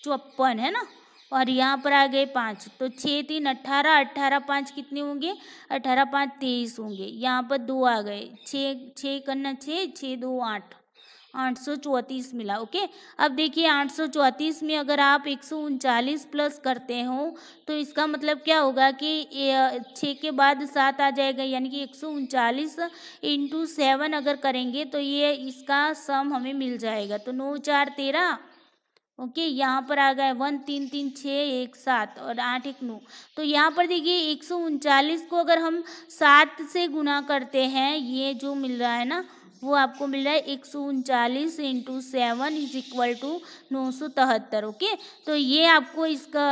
Speaker 1: चौपन है ना और यहाँ पर आ गए पाँच तो छः तीन अट्ठारह अट्ठारह पाँच कितने होंगे अट्ठारह पाँच तेईस होंगे यहाँ पर दो आ गए छः छः करना छः छः दो आठ 834 मिला ओके अब देखिए 834 में अगर आप एक प्लस करते हो तो इसका मतलब क्या होगा कि छः के बाद सात आ जाएगा यानी कि एक सौ उनचालीस इंटू सेवन अगर करेंगे तो ये इसका सम हमें मिल जाएगा तो नौ चार तेरह ओके okay, यहाँ पर आ गए वन तीन तीन छः एक सात और आठ एक नौ तो यहाँ पर देखिए एक सौ उनचालीस को अगर हम सात से गुना करते हैं ये जो मिल रहा है ना वो आपको मिल रहा है एक सौ उनचालीस into seven is equal to नौ सौ तिहत्तर ओके तो ये आपको इसका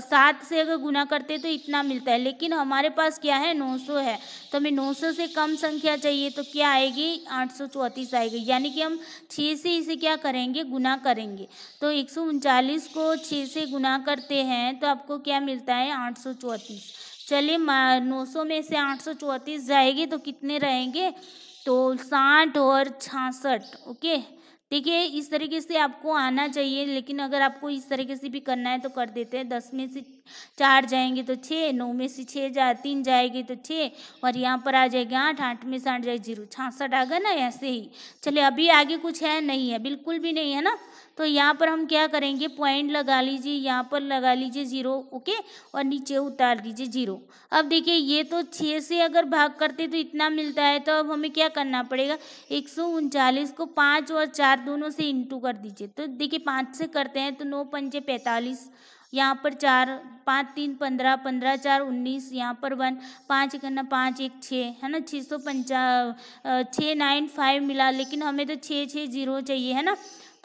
Speaker 1: सात से अगर गुना करते तो इतना मिलता है लेकिन हमारे पास क्या है नौ सौ है तो हमें नौ सौ से कम संख्या चाहिए तो क्या आएगी आठ सौ चौंतीस आएगी यानी कि हम छः से इसे क्या करेंगे गुना करेंगे तो एक सौ उनचालीस को छः से गुना करते हैं तो आपको क्या मिलता है आठ सौ चौंतीस चलिए नौ सौ में से आठ सौ चौंतीस जाएगी तो कितने रहेंगे तो साठ और छासठ ओके देखिए इस तरीके से आपको आना चाहिए लेकिन अगर आपको इस तरीके से भी करना है तो कर देते हैं दस में से चार जाएंगे तो छः नौ में से छः जा तीन जाएगी तो छः और यहाँ पर आ जाएगा आठ आठ में से आठ जाएगी जीरो छासठ आ गया ना ऐसे ही चलिए अभी आगे कुछ है नहीं है बिल्कुल भी नहीं है ना तो यहाँ पर हम क्या करेंगे पॉइंट लगा लीजिए यहाँ पर लगा लीजिए ज़ीरो ओके और नीचे उतार दीजिए ज़ीरो अब देखिए ये तो छः से अगर भाग करते तो इतना मिलता है तो अब हमें क्या करना पड़ेगा एक को पाँच और चार दोनों से इंटू कर दीजिए तो देखिए पाँच से करते हैं तो नौ पंजे पैंतालीस यहाँ पर चार पाँच तीन पंद्रह पंद्रह चार उन्नीस यहाँ पर वन पाँच एक ना पाँच एक छः है ना छः सौ पंचा छः नाइन फाइव मिला लेकिन हमें तो छः छः जीरो चाहिए है ना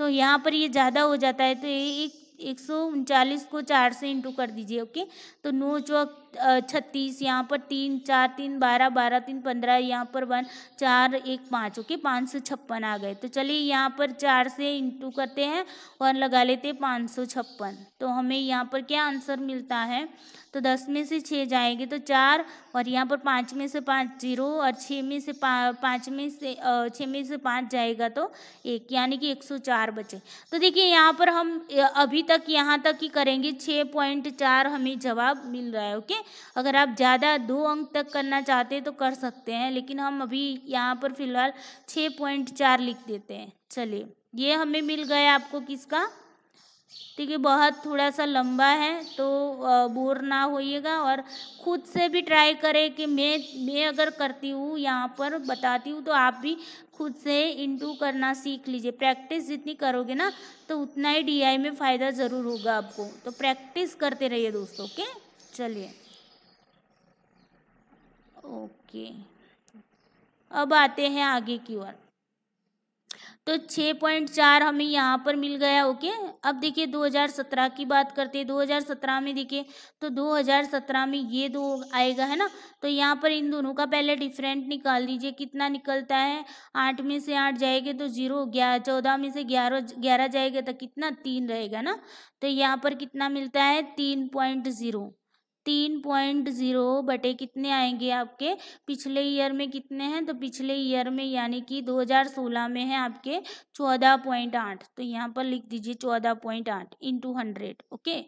Speaker 1: तो यहाँ पर ये ज़्यादा हो जाता है तो ये एक एक सौ उनचालीस को चार से इंटू कर दीजिए ओके तो नौ चौक छत्तीस यहाँ पर तीन चार तीन बारह बारह तीन पंद्रह यहाँ पर वन चार एक पाँच ओके पाँच सौ छप्पन आ गए तो चलिए यहाँ पर चार से इंटू करते हैं और लगा लेते हैं पाँच सौ छप्पन तो हमें यहाँ पर क्या आंसर मिलता है तो दस में से छः जाएंगे तो चार और यहाँ पर पाँच में से पाँच जीरो और छः में से पाँच में से छः में से पाँच जाएगा तो एक यानी कि एक सौ चार बचे तो देखिए यहाँ पर हम अभी तक यहाँ तक ही करेंगे छः पॉइंट चार हमें जवाब मिल रहा है ओके अगर आप ज़्यादा दो अंक तक करना चाहते हैं तो कर सकते हैं लेकिन हम अभी यहाँ पर फिलहाल छः पॉइंट चार लिख देते हैं चलिए ये हमें मिल गया आपको किसका ठीक है बहुत थोड़ा सा लंबा है तो बोर ना होइएगा और खुद से भी ट्राई करें कि मैं मैं अगर करती हूँ यहाँ पर बताती हूँ तो आप भी खुद से इंटू करना सीख लीजिए प्रैक्टिस जितनी करोगे ना तो उतना ही डीआई में फ़ायदा ज़रूर होगा आपको तो प्रैक्टिस करते रहिए दोस्तों ओके चलिए ओके अब आते हैं आगे की ओर तो 6.4 हमें यहाँ पर मिल गया ओके अब देखिए 2017 की बात करते हैं 2017 में देखिए तो 2017 में ये दो आएगा है ना तो यहाँ पर इन दोनों का पहले डिफरेंट निकाल दीजिए कितना निकलता है आठ में से आठ जाएगा तो जीरो ग्यारह चौदह में से ग्यारह ग्यारह जाएगा तो कितना तीन रहेगा ना तो यहाँ पर कितना मिलता है तीन पॉइंट जीरो तीन पॉइंट ज़ीरो बटे कितने आएंगे आपके पिछले ईयर में कितने हैं तो पिछले ईयर में यानी कि 2016 में है आपके चौदह पॉइंट आठ तो यहाँ पर लिख दीजिए चौदह पॉइंट आठ इन टू हंड्रेड ओके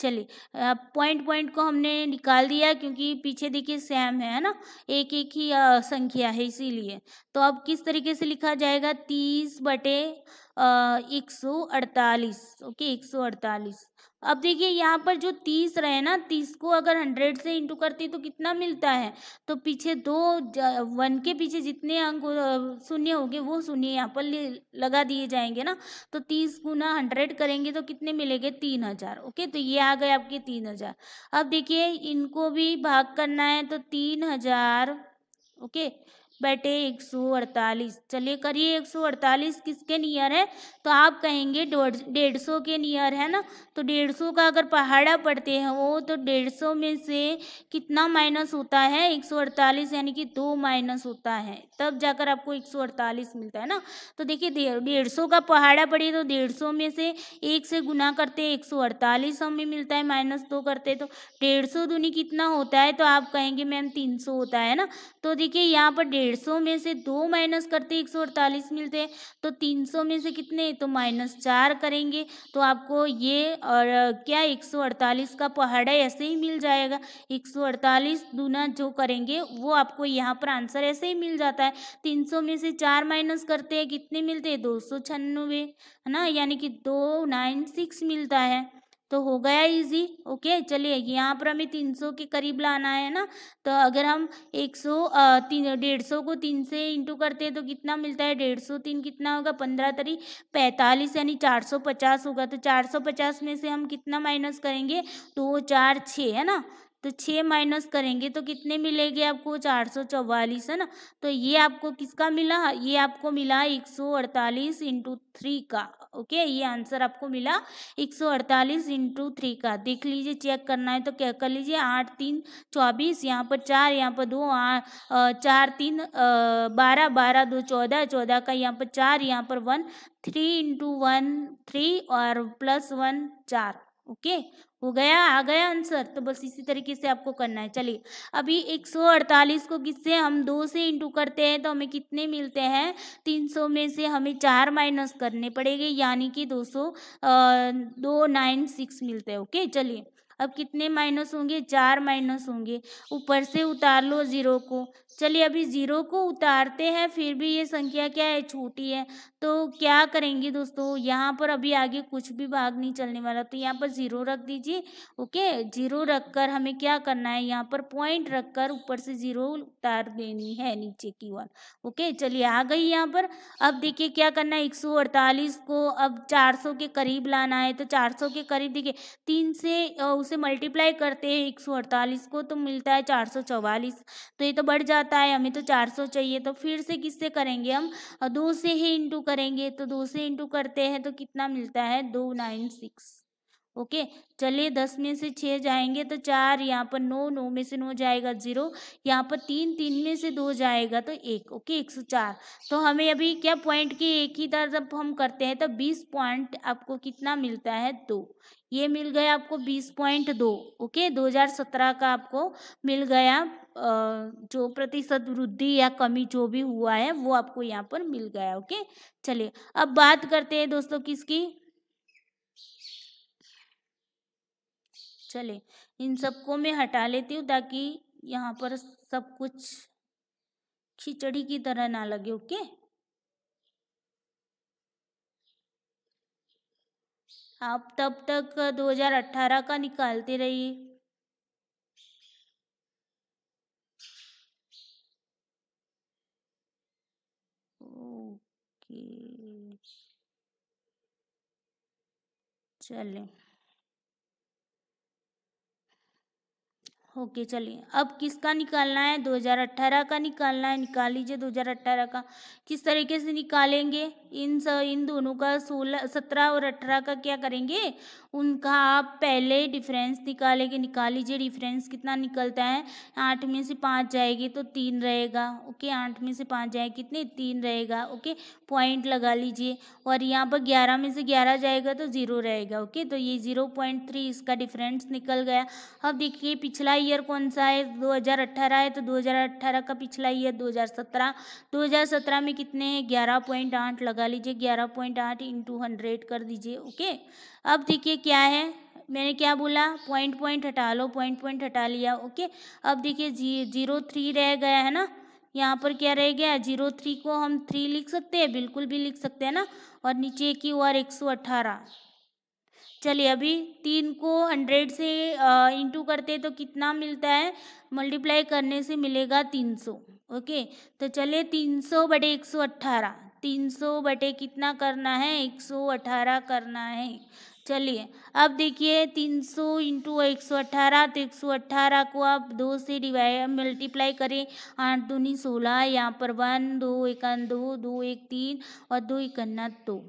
Speaker 1: चलिए पॉइंट पॉइंट को हमने निकाल दिया क्योंकि पीछे देखिए सेम है ना एक एक ही संख्या है इसीलिए तो अब किस तरीके से लिखा जाएगा तीस बटे एक सौ अड़तालीस ओके एक सौ अड़तालीस अब देखिए यहाँ पर जो तीस रहे ना तीस को अगर हंड्रेड से इंटू करते तो कितना मिलता है तो पीछे दो वन के पीछे जितने अंक शून्य होंगे वो शून्य यहाँ पर लगा दिए जाएंगे ना तो तीस गुना हंड्रेड करेंगे तो कितने मिलेंगे तीन हजार ओके तो ये आ गए आपके तीन हजार अब देखिए इनको भी भाग करना है तो तीन हजार ओके okay. बटे एक सौ अड़तालीस चलिए करिए एक सौ अड़तालीस किसके नियर है तो आप कहेंगे डेढ़ सौ के नियर है ना तो डेढ़ सौ का अगर पहाड़ा पड़ते हैं वो तो डेढ़ सौ में से कितना माइनस होता है एक सौ अड़तालीस यानी कि दो माइनस होता है तब जाकर आपको एक सौ अड़तालीस मिलता है ना तो देखिए डेढ़ सौ का पहाड़ा पड़े तो डेढ़ सौ में से एक से गुना करते एक सौ अड़तालीस हमें मिलता है माइनस दो करते तो डेढ़ सौ दूनी कितना होता है तो आप कहेंगे मैम तीन सौ होता है ना तो देखिए यहाँ पर डेढ़ डेढ़ सौ में से दो माइनस करते एक सौ अड़तालीस मिलते हैं तो तीन सौ में से कितने तो माइनस चार करेंगे तो आपको ये और क्या एक सौ अड़तालीस का पहाड़ा ऐसे ही मिल जाएगा एक सौ अड़तालीस दूना जो करेंगे वो आपको यहाँ पर आंसर ऐसे ही मिल जाता है तीन सौ में से चार माइनस करते हैं कितने मिलते हैं दो सौ छन्नवे है ना यानी कि दो नाइन सिक्स मिलता है तो हो गया इजी ओके चलिए यहाँ पर हमें तीन सौ के करीब लाना है ना तो अगर हम एक सौ तीन डेढ़ सौ को तीन से इंटू करते हैं तो कितना मिलता है डेढ़ सौ तीन कितना होगा पंद्रह तरी पैंतालीस यानी चार सौ पचास होगा तो चार सौ पचास में से हम कितना माइनस करेंगे दो चार छः है ना तो छः माइनस करेंगे तो कितने मिलेंगे आपको चार सौ चौवालीस है ना तो ये आपको किसका मिला ये आपको मिला एक सौ अड़तालीस इंटू थ्री का ओके ये आंसर आपको मिला एक सौ अड़तालीस इंटू थ्री का देख लीजिए चेक करना है तो क्या कर लीजिए आठ तीन चौबीस यहाँ पर चार यहाँ पर दो चार तीन बारह बारह दो चौदह चौदह का यहाँ पर चार यहाँ पर one three into one three और प्लस वन चार ओके हो गया आ गया आंसर तो बस इसी तरीके से आपको करना है चलिए अभी 148 को किससे हम दो से इंटू करते हैं तो हमें कितने मिलते हैं 300 में से हमें चार माइनस करने पड़ेंगे यानी कि 200 सौ दो नाइन सिक्स मिलते हैं ओके चलिए अब कितने माइनस होंगे चार माइनस होंगे ऊपर से उतार लो ज़ीरो को चलिए अभी ज़ीरो को उतारते हैं फिर भी ये संख्या क्या है छोटी है तो क्या करेंगे दोस्तों यहाँ पर अभी आगे कुछ भी भाग नहीं चलने वाला तो यहाँ पर ज़ीरो रख दीजिए ओके ज़ीरो रख कर हमें क्या करना है यहाँ पर पॉइंट रख कर ऊपर से ज़ीरो उतार देनी है नीचे की ओर ओके चलिए आ गई यहाँ पर अब देखिए क्या करना है एक को अब चार के करीब लाना है तो चार के करीब देखिए तीन से उसे मल्टीप्लाई करते हैं एक को तो मिलता है चार तो ये तो बढ़ जा जाता है हमें तो चार सौ चाहिए तो फिर से किससे करेंगे हम दो से ही इंटू करेंगे तो दो से इंटू करते हैं तो कितना मिलता है दो नाइन सिक्स ओके चलिए दस में से छः जाएंगे तो चार यहाँ पर नौ नौ में से नौ जाएगा जीरो यहाँ पर तीन तीन में से दो जाएगा तो एक ओके एक सौ चार तो हमें अभी क्या पॉइंट की एक ही दर जब हम करते हैं तो बीस पॉइंट आपको कितना मिलता है दो ये मिल गया आपको बीस पॉइंट दो ओके दो हजार सत्रह का आपको मिल गया जो प्रतिशत वृद्धि या कमी जो भी हुआ है वो आपको यहाँ पर मिल गया ओके चलिए अब बात करते हैं दोस्तों किसकी चले इन सबको मैं हटा लेती हूँ ताकि यहाँ पर सब कुछ खिचड़ी की तरह ना लगे ओके आप तब तक 2018 का निकालते रहिए कि हम्म, चलें ओके चलिए अब किसका निकालना है 2018 का निकालना है निकाल लीजिए 2018 का किस तरीके से निकालेंगे इन स, इन दोनों का 16 17 और 18 का क्या करेंगे उनका आप पहले डिफरेंस निकालेंगे निकाल लीजिए डिफरेंस कितना निकलता है आठ में से पाँच जाएगी तो तीन रहेगा ओके आठ में से पाँच जाएगी कितने तीन रहेगा ओके पॉइंट लगा लीजिए और यहाँ पर ग्यारह में से ग्यारह जाएगा तो ज़ीरो रहेगा ओके तो ये ज़ीरो पॉइंट थ्री इसका डिफरेंस निकल गया अब देखिए पिछला ईयर कौन सा है 2018 है तो 2018 का पिछला ईयर 2017 2017 में कितने हैं ग्यारह पॉइंट आठ लगा लीजिए ग्यारह पॉइंट आठ इंटू हंड्रेड कर दीजिए ओके अब देखिए क्या है मैंने क्या बोला पॉइंट पॉइंट हटा लो पॉइंट पॉइंट हटा लिया ओके अब देखिए जी जीरो थ्री रह गया है ना यहाँ पर क्या रह गया जीरो थ्री को हम थ्री लिख सकते हैं बिल्कुल भी लिख सकते हैं ना और नीचे की ओर एक सौ अट्ठारह चलिए अभी तीन को हंड्रेड से इंटू करते तो कितना मिलता है मल्टीप्लाई करने से मिलेगा तीन सौ ओके तो चलिए तीन सौ बटे एक सौ अट्ठारह तीन सौ बटे कितना करना है एक सौ अट्ठारह करना है चलिए अब देखिए तीन सौ इंटू एक सौ अट्ठारह तो एक सौ अट्ठारह को आप दो से डिवाइड मल्टीप्लाई करें आठ दूनी सोलह यहाँ पर वन दो एक दो दो एक तीन और दो इकन्ना दो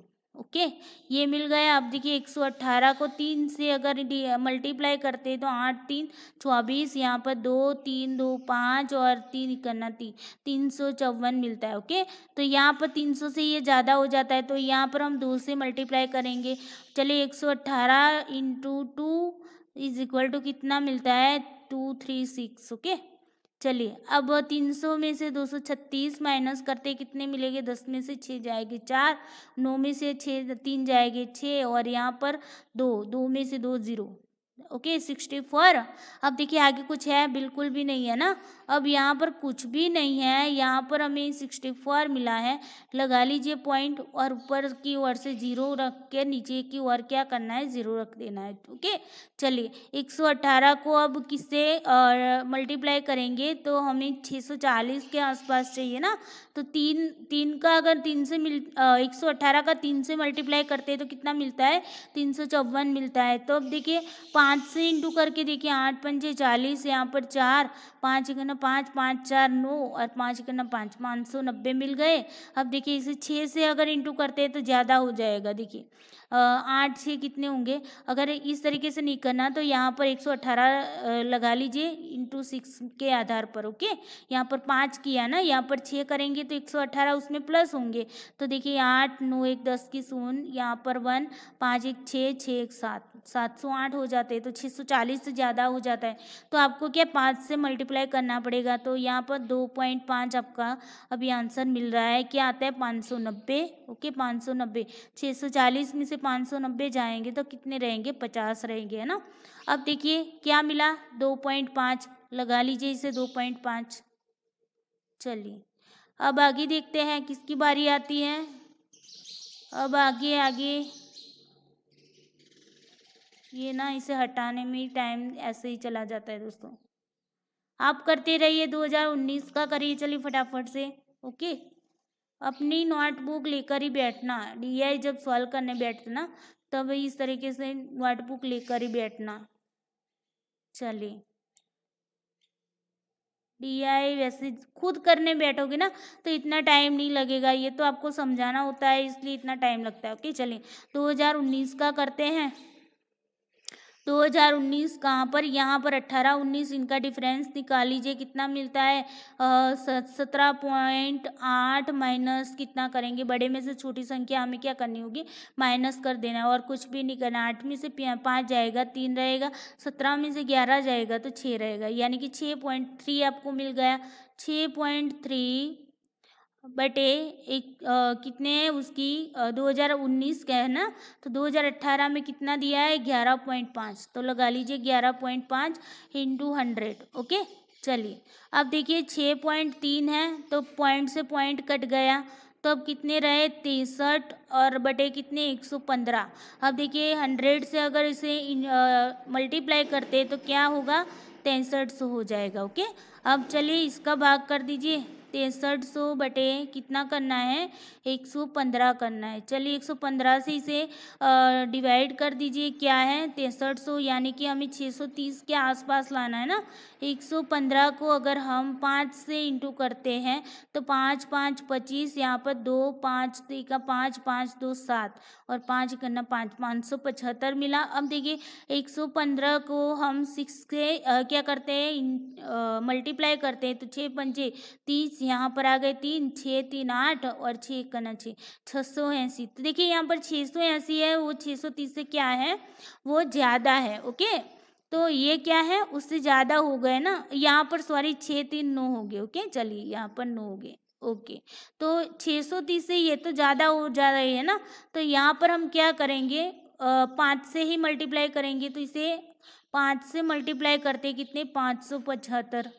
Speaker 1: ओके ये मिल गया आप देखिए एक सौ अट्ठारह को तीन से अगर मल्टीप्लाई करते हैं तो आठ तीन चौबीस यहाँ पर दो तीन दो पाँच और तीन इकन्ना तीन तीन सौ चौवन मिलता है ओके तो यहाँ पर तीन सौ से ये ज़्यादा हो जाता है तो यहाँ पर हम दो से मल्टीप्लाई करेंगे चलिए एक सौ अट्ठारह into two is equal to कितना मिलता है टू थ्री सिक्स ओके चलिए अब 300 में से 236 माइनस करते कितने मिलेंगे दस में से छः जाएंगे चार नौ में से छः तीन जाएंगे छः और यहाँ पर दो दो में से दो ज़ीरो ओके सिक्सटी फोर अब देखिए आगे कुछ है बिल्कुल भी नहीं है ना अब यहाँ पर कुछ भी नहीं है यहाँ पर हमें सिक्सटी फोर मिला है लगा लीजिए पॉइंट और ऊपर की ओर से ज़ीरो रख के नीचे की ओर क्या करना है ज़ीरो रख देना है ओके चलिए एक सौ अट्ठारह को अब किससे और मल्टीप्लाई करेंगे तो हमें छः सौ चालीस के आसपास चाहिए ना तो तीन तीन का अगर तीन से मिल एक सौ अट्ठारह का तीन से मल्टीप्लाई करते हैं तो कितना मिलता है तीन सौ चौवन मिलता है तो अब देखिए पाँच पाँच से इंटू करके देखिए आठ पंजे चालीस यहाँ पर चार पाँच इकना पाँच पाँच चार नौ और पाँच इकना पाँच पाँच सौ नब्बे मिल गए अब देखिए इसे छः से अगर इंटू करते हैं तो ज़्यादा हो जाएगा देखिए आठ छः कितने होंगे अगर इस तरीके से नहीं करना तो यहाँ पर 118 लगा लीजिए इंटू सिक्स के आधार पर ओके यहाँ पर पाँच किया ना यहाँ पर छः करेंगे तो 118 उसमें प्लस होंगे तो देखिए आठ नौ एक दस की सून यहाँ पर वन पाँच एक छः छः एक सात सात सौ आठ हो जाते हैं तो छः सौ चालीस से ज़्यादा हो जाता है तो आपको क्या पाँच से मल्टीप्लाई करना पड़ेगा तो यहाँ पर दो पॉइंट पाँच आपका अभी आंसर मिल रहा है क्या आता है पाँच सौ नब्बे ओके पाँच सौ नब्बे छः सौ चालीस में से पाँच सौ नब्बे जाएंगे तो कितने रहेंगे पचास रहेंगे है ना अब देखिए क्या मिला दो पॉइंट पाँच लगा लीजिए इसे दो पॉइंट पाँच चलिए अब आगे देखते हैं किसकी बारी आती है अब आगे आगे ये ना इसे हटाने में टाइम ऐसे ही चला जाता है दोस्तों आप करते रहिए 2019 का करिए चलिए फटाफट से ओके अपनी नोटबुक लेकर ही बैठना डी जब सॉल्व करने बैठना तब इस तरीके से नोटबुक लेकर ही बैठना चलिए आई वैसे खुद करने बैठोगे ना तो इतना टाइम नहीं लगेगा ये तो आपको समझाना होता है इसलिए इतना टाइम लगता है ओके चलिए 2019 का करते हैं 2019 कहाँ पर यहाँ पर 18 19 इनका डिफरेंस निकाल लीजिए कितना मिलता है सत्रह पॉइंट आठ माइनस कितना करेंगे बड़े में से छोटी संख्या हमें क्या करनी होगी माइनस कर देना और कुछ भी नहीं करना आठ में से पाँच जाएगा तीन रहेगा सत्रह में से ग्यारह जाएगा तो छः रहेगा यानी कि छः पॉइंट थ्री आपको मिल गया छः पॉइंट थ्री बटे एक आ, कितने हैं उसकी आ, 2019 का है ना तो 2018 में कितना दिया है 11.5 तो लगा लीजिए 11.5 पॉइंट पाँच इंटू हंड्रेड ओके चलिए अब देखिए 6.3 है तो पॉइंट से पॉइंट कट गया तो अब कितने रहे तिरसठ और बटे कितने 115 अब देखिए 100 से अगर इसे मल्टीप्लाई करते तो क्या होगा तिरसठ सौ हो जाएगा ओके अब चलिए इसका भाग कर दीजिए तिरसठ सौ बटे कितना करना है एक सौ पंद्रह करना है चलिए एक सौ पंद्रह से इसे डिवाइड कर दीजिए क्या है तिरसठ सौ यानी कि हमें छः सौ तीस के आसपास लाना है ना एक सौ पंद्रह को अगर हम पाँच से इंटू करते हैं तो पाँच पाँच पच्चीस यहाँ पर दो पाँच तो का पाँच पाँच दो सात और पाँच करना पाँच पाँच सौ पचहत्तर मिला अब देखिए एक सौ पंद्रह को हम सिक्स से क्या करते हैं मल्टीप्लाई करते हैं तो छः पंचे तीस यहाँ पर आ गए तीन छः तीन आठ और छः एक न छः छः सौ ऐसी तो देखिए यहाँ पर छः सौ ऐसी है वो छः सौ तीस से क्या है वो ज़्यादा है ओके तो ये क्या है उससे ज़्यादा हो गए ना यहाँ पर सॉरी छः तीन नौ हो गए ओके चलिए यहाँ पर नौ हो गए ओके तो छः सौ तीस से ये तो ज़्यादा हो जा रही है ना तो यहाँ पर हम क्या करेंगे पाँच से ही मल्टीप्लाई करेंगे तो इसे पाँच से मल्टीप्लाई करते कितने पाँच सौ पचहत्तर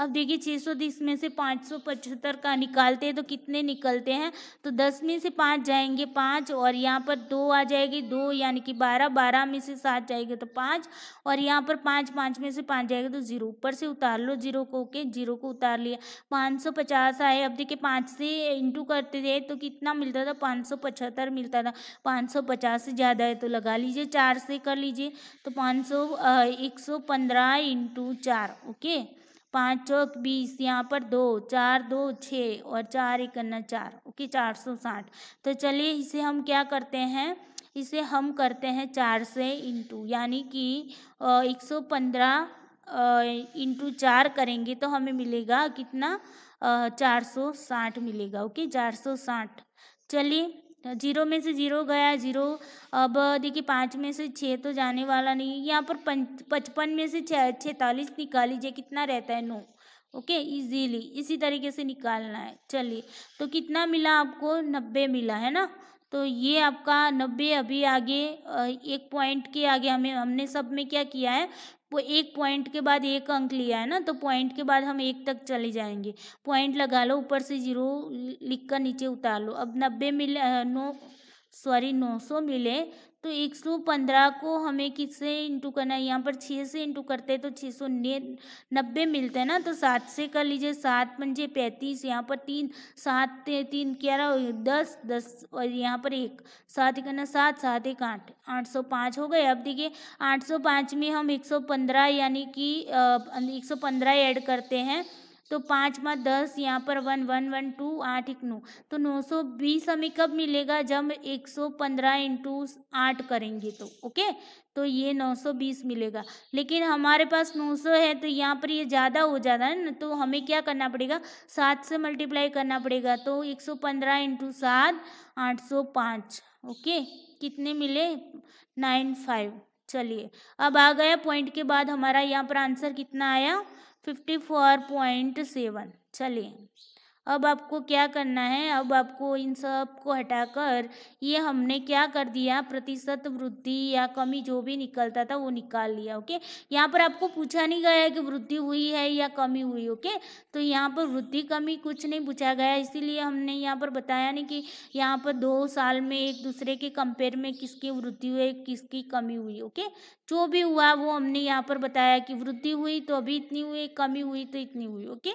Speaker 1: अब देखिए छः सौ में से पाँच सौ पचहत्तर का निकालते हैं तो कितने निकलते हैं तो दस में से पाँच जाएंगे पाँच और यहाँ पर दो आ जाएगी दो यानी कि बारह बारह में से सात जाएगा तो पाँच और यहाँ पर पाँच पाँच में से पाँच जाएगा तो ज़ीरो ऊपर से उतार लो जीरो को ओके जीरो को उतार लिया पाँच सौ पचास आए अब देखिए पाँच से इंटू करते थे तो कितना मिलता था पाँच सौ पचहत्तर मिलता था पाँच सौ पचास से ज़्यादा है तो लगा लीजिए चार से कर लीजिए तो पाँच सौ एक सौ पंद्रह इंटू चार ओके पाँच चौक बीस यहाँ पर दो चार दो छः और चार एक अन्ना चार ओके चार सौ साठ तो चलिए इसे हम क्या करते हैं इसे हम करते हैं चार से इंटू यानी कि एक सौ पंद्रह इंटू चार करेंगे तो हमें मिलेगा कितना चार सौ साठ मिलेगा ओके चार सौ साठ चलिए जीरो में से जीरो गया जीरो अब देखिए पाँच में से छः तो जाने वाला नहीं यहाँ पर पचपन में से छः छतालीस निकाल लीजिए कितना रहता है नौ ओके इजीली इसी तरीके से निकालना है चलिए तो कितना मिला आपको नब्बे मिला है ना तो ये आपका नब्बे अभी आगे एक पॉइंट के आगे हमें हमने सब में क्या किया है वो एक पॉइंट के बाद एक अंक लिया है ना तो पॉइंट के बाद हम एक तक चले जाएंगे पॉइंट लगा लो ऊपर से जीरो लिख कर नीचे उतार लो अब नब्बे मिले नौ सॉरी नौ सौ मिले तो 115 को हमें किससे इंटू करना है यहाँ पर छः से इंटू करते हैं तो छः सौ नब्बे मिलते हैं ना तो सात से कर लीजिए सात पंजे पैंतीस यहाँ पर तीन सात तीन ग्यारह दस दस और यहाँ पर एक सात करना सात सात एक आठ आठ सौ पाँच हो गए अब देखिए आठ सौ पाँच में हम एक सौ पंद्रह यानी कि एक सौ पंद्रह ऐड करते हैं तो पाँच पाँच दस यहाँ पर वन वन वन टू आठ एक नौ तो नौ सौ बीस हमें कब मिलेगा जब एक सौ पंद्रह इंटू आठ करेंगे तो ओके तो ये नौ सौ बीस मिलेगा लेकिन हमारे पास नौ सौ है तो यहाँ पर ये ज़्यादा हो जाता है ना तो हमें क्या करना पड़ेगा सात से मल्टीप्लाई करना पड़ेगा तो एक सौ पंद्रह इंटू सात आठ सौ पाँच ओके कितने मिले नाइन फाइव चलिए अब आ गया पॉइंट के बाद हमारा यहाँ पर आंसर कितना आया फिफ्टी फोर पॉइंट सेवन चलिए अब आपको क्या करना है अब आपको इन सब को हटाकर ये हमने क्या कर दिया प्रतिशत वृद्धि या कमी जो भी निकलता था वो निकाल लिया ओके यहाँ पर आपको पूछा नहीं गया कि वृद्धि हुई है या कमी हुई ओके तो यहाँ पर वृद्धि कमी कुछ नहीं पूछा गया इसीलिए हमने यहाँ पर बताया नहीं कि यहाँ पर दो साल में एक दूसरे के कंपेयर में किसकी वृद्धि हुई किसकी कमी हुई ओके जो भी हुआ वो हमने यहाँ पर बताया कि वृद्धि हुई तो अभी इतनी हुई कमी हुई तो इतनी हुई ओके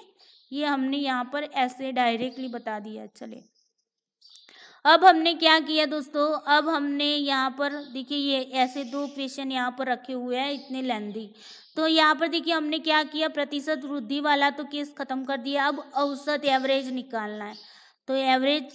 Speaker 1: ये हमने यहाँ पर ऐसे डायरेक्टली बता दिया चले अब हमने क्या किया दोस्तों अब हमने यहाँ पर देखिए ये ऐसे दो क्वेश्चन यहाँ पर रखे हुए हैं इतने लेंदी तो यहाँ पर देखिए हमने क्या किया प्रतिशत वृद्धि वाला तो केस खत्म कर दिया अब औसत एवरेज निकालना है तो एवरेज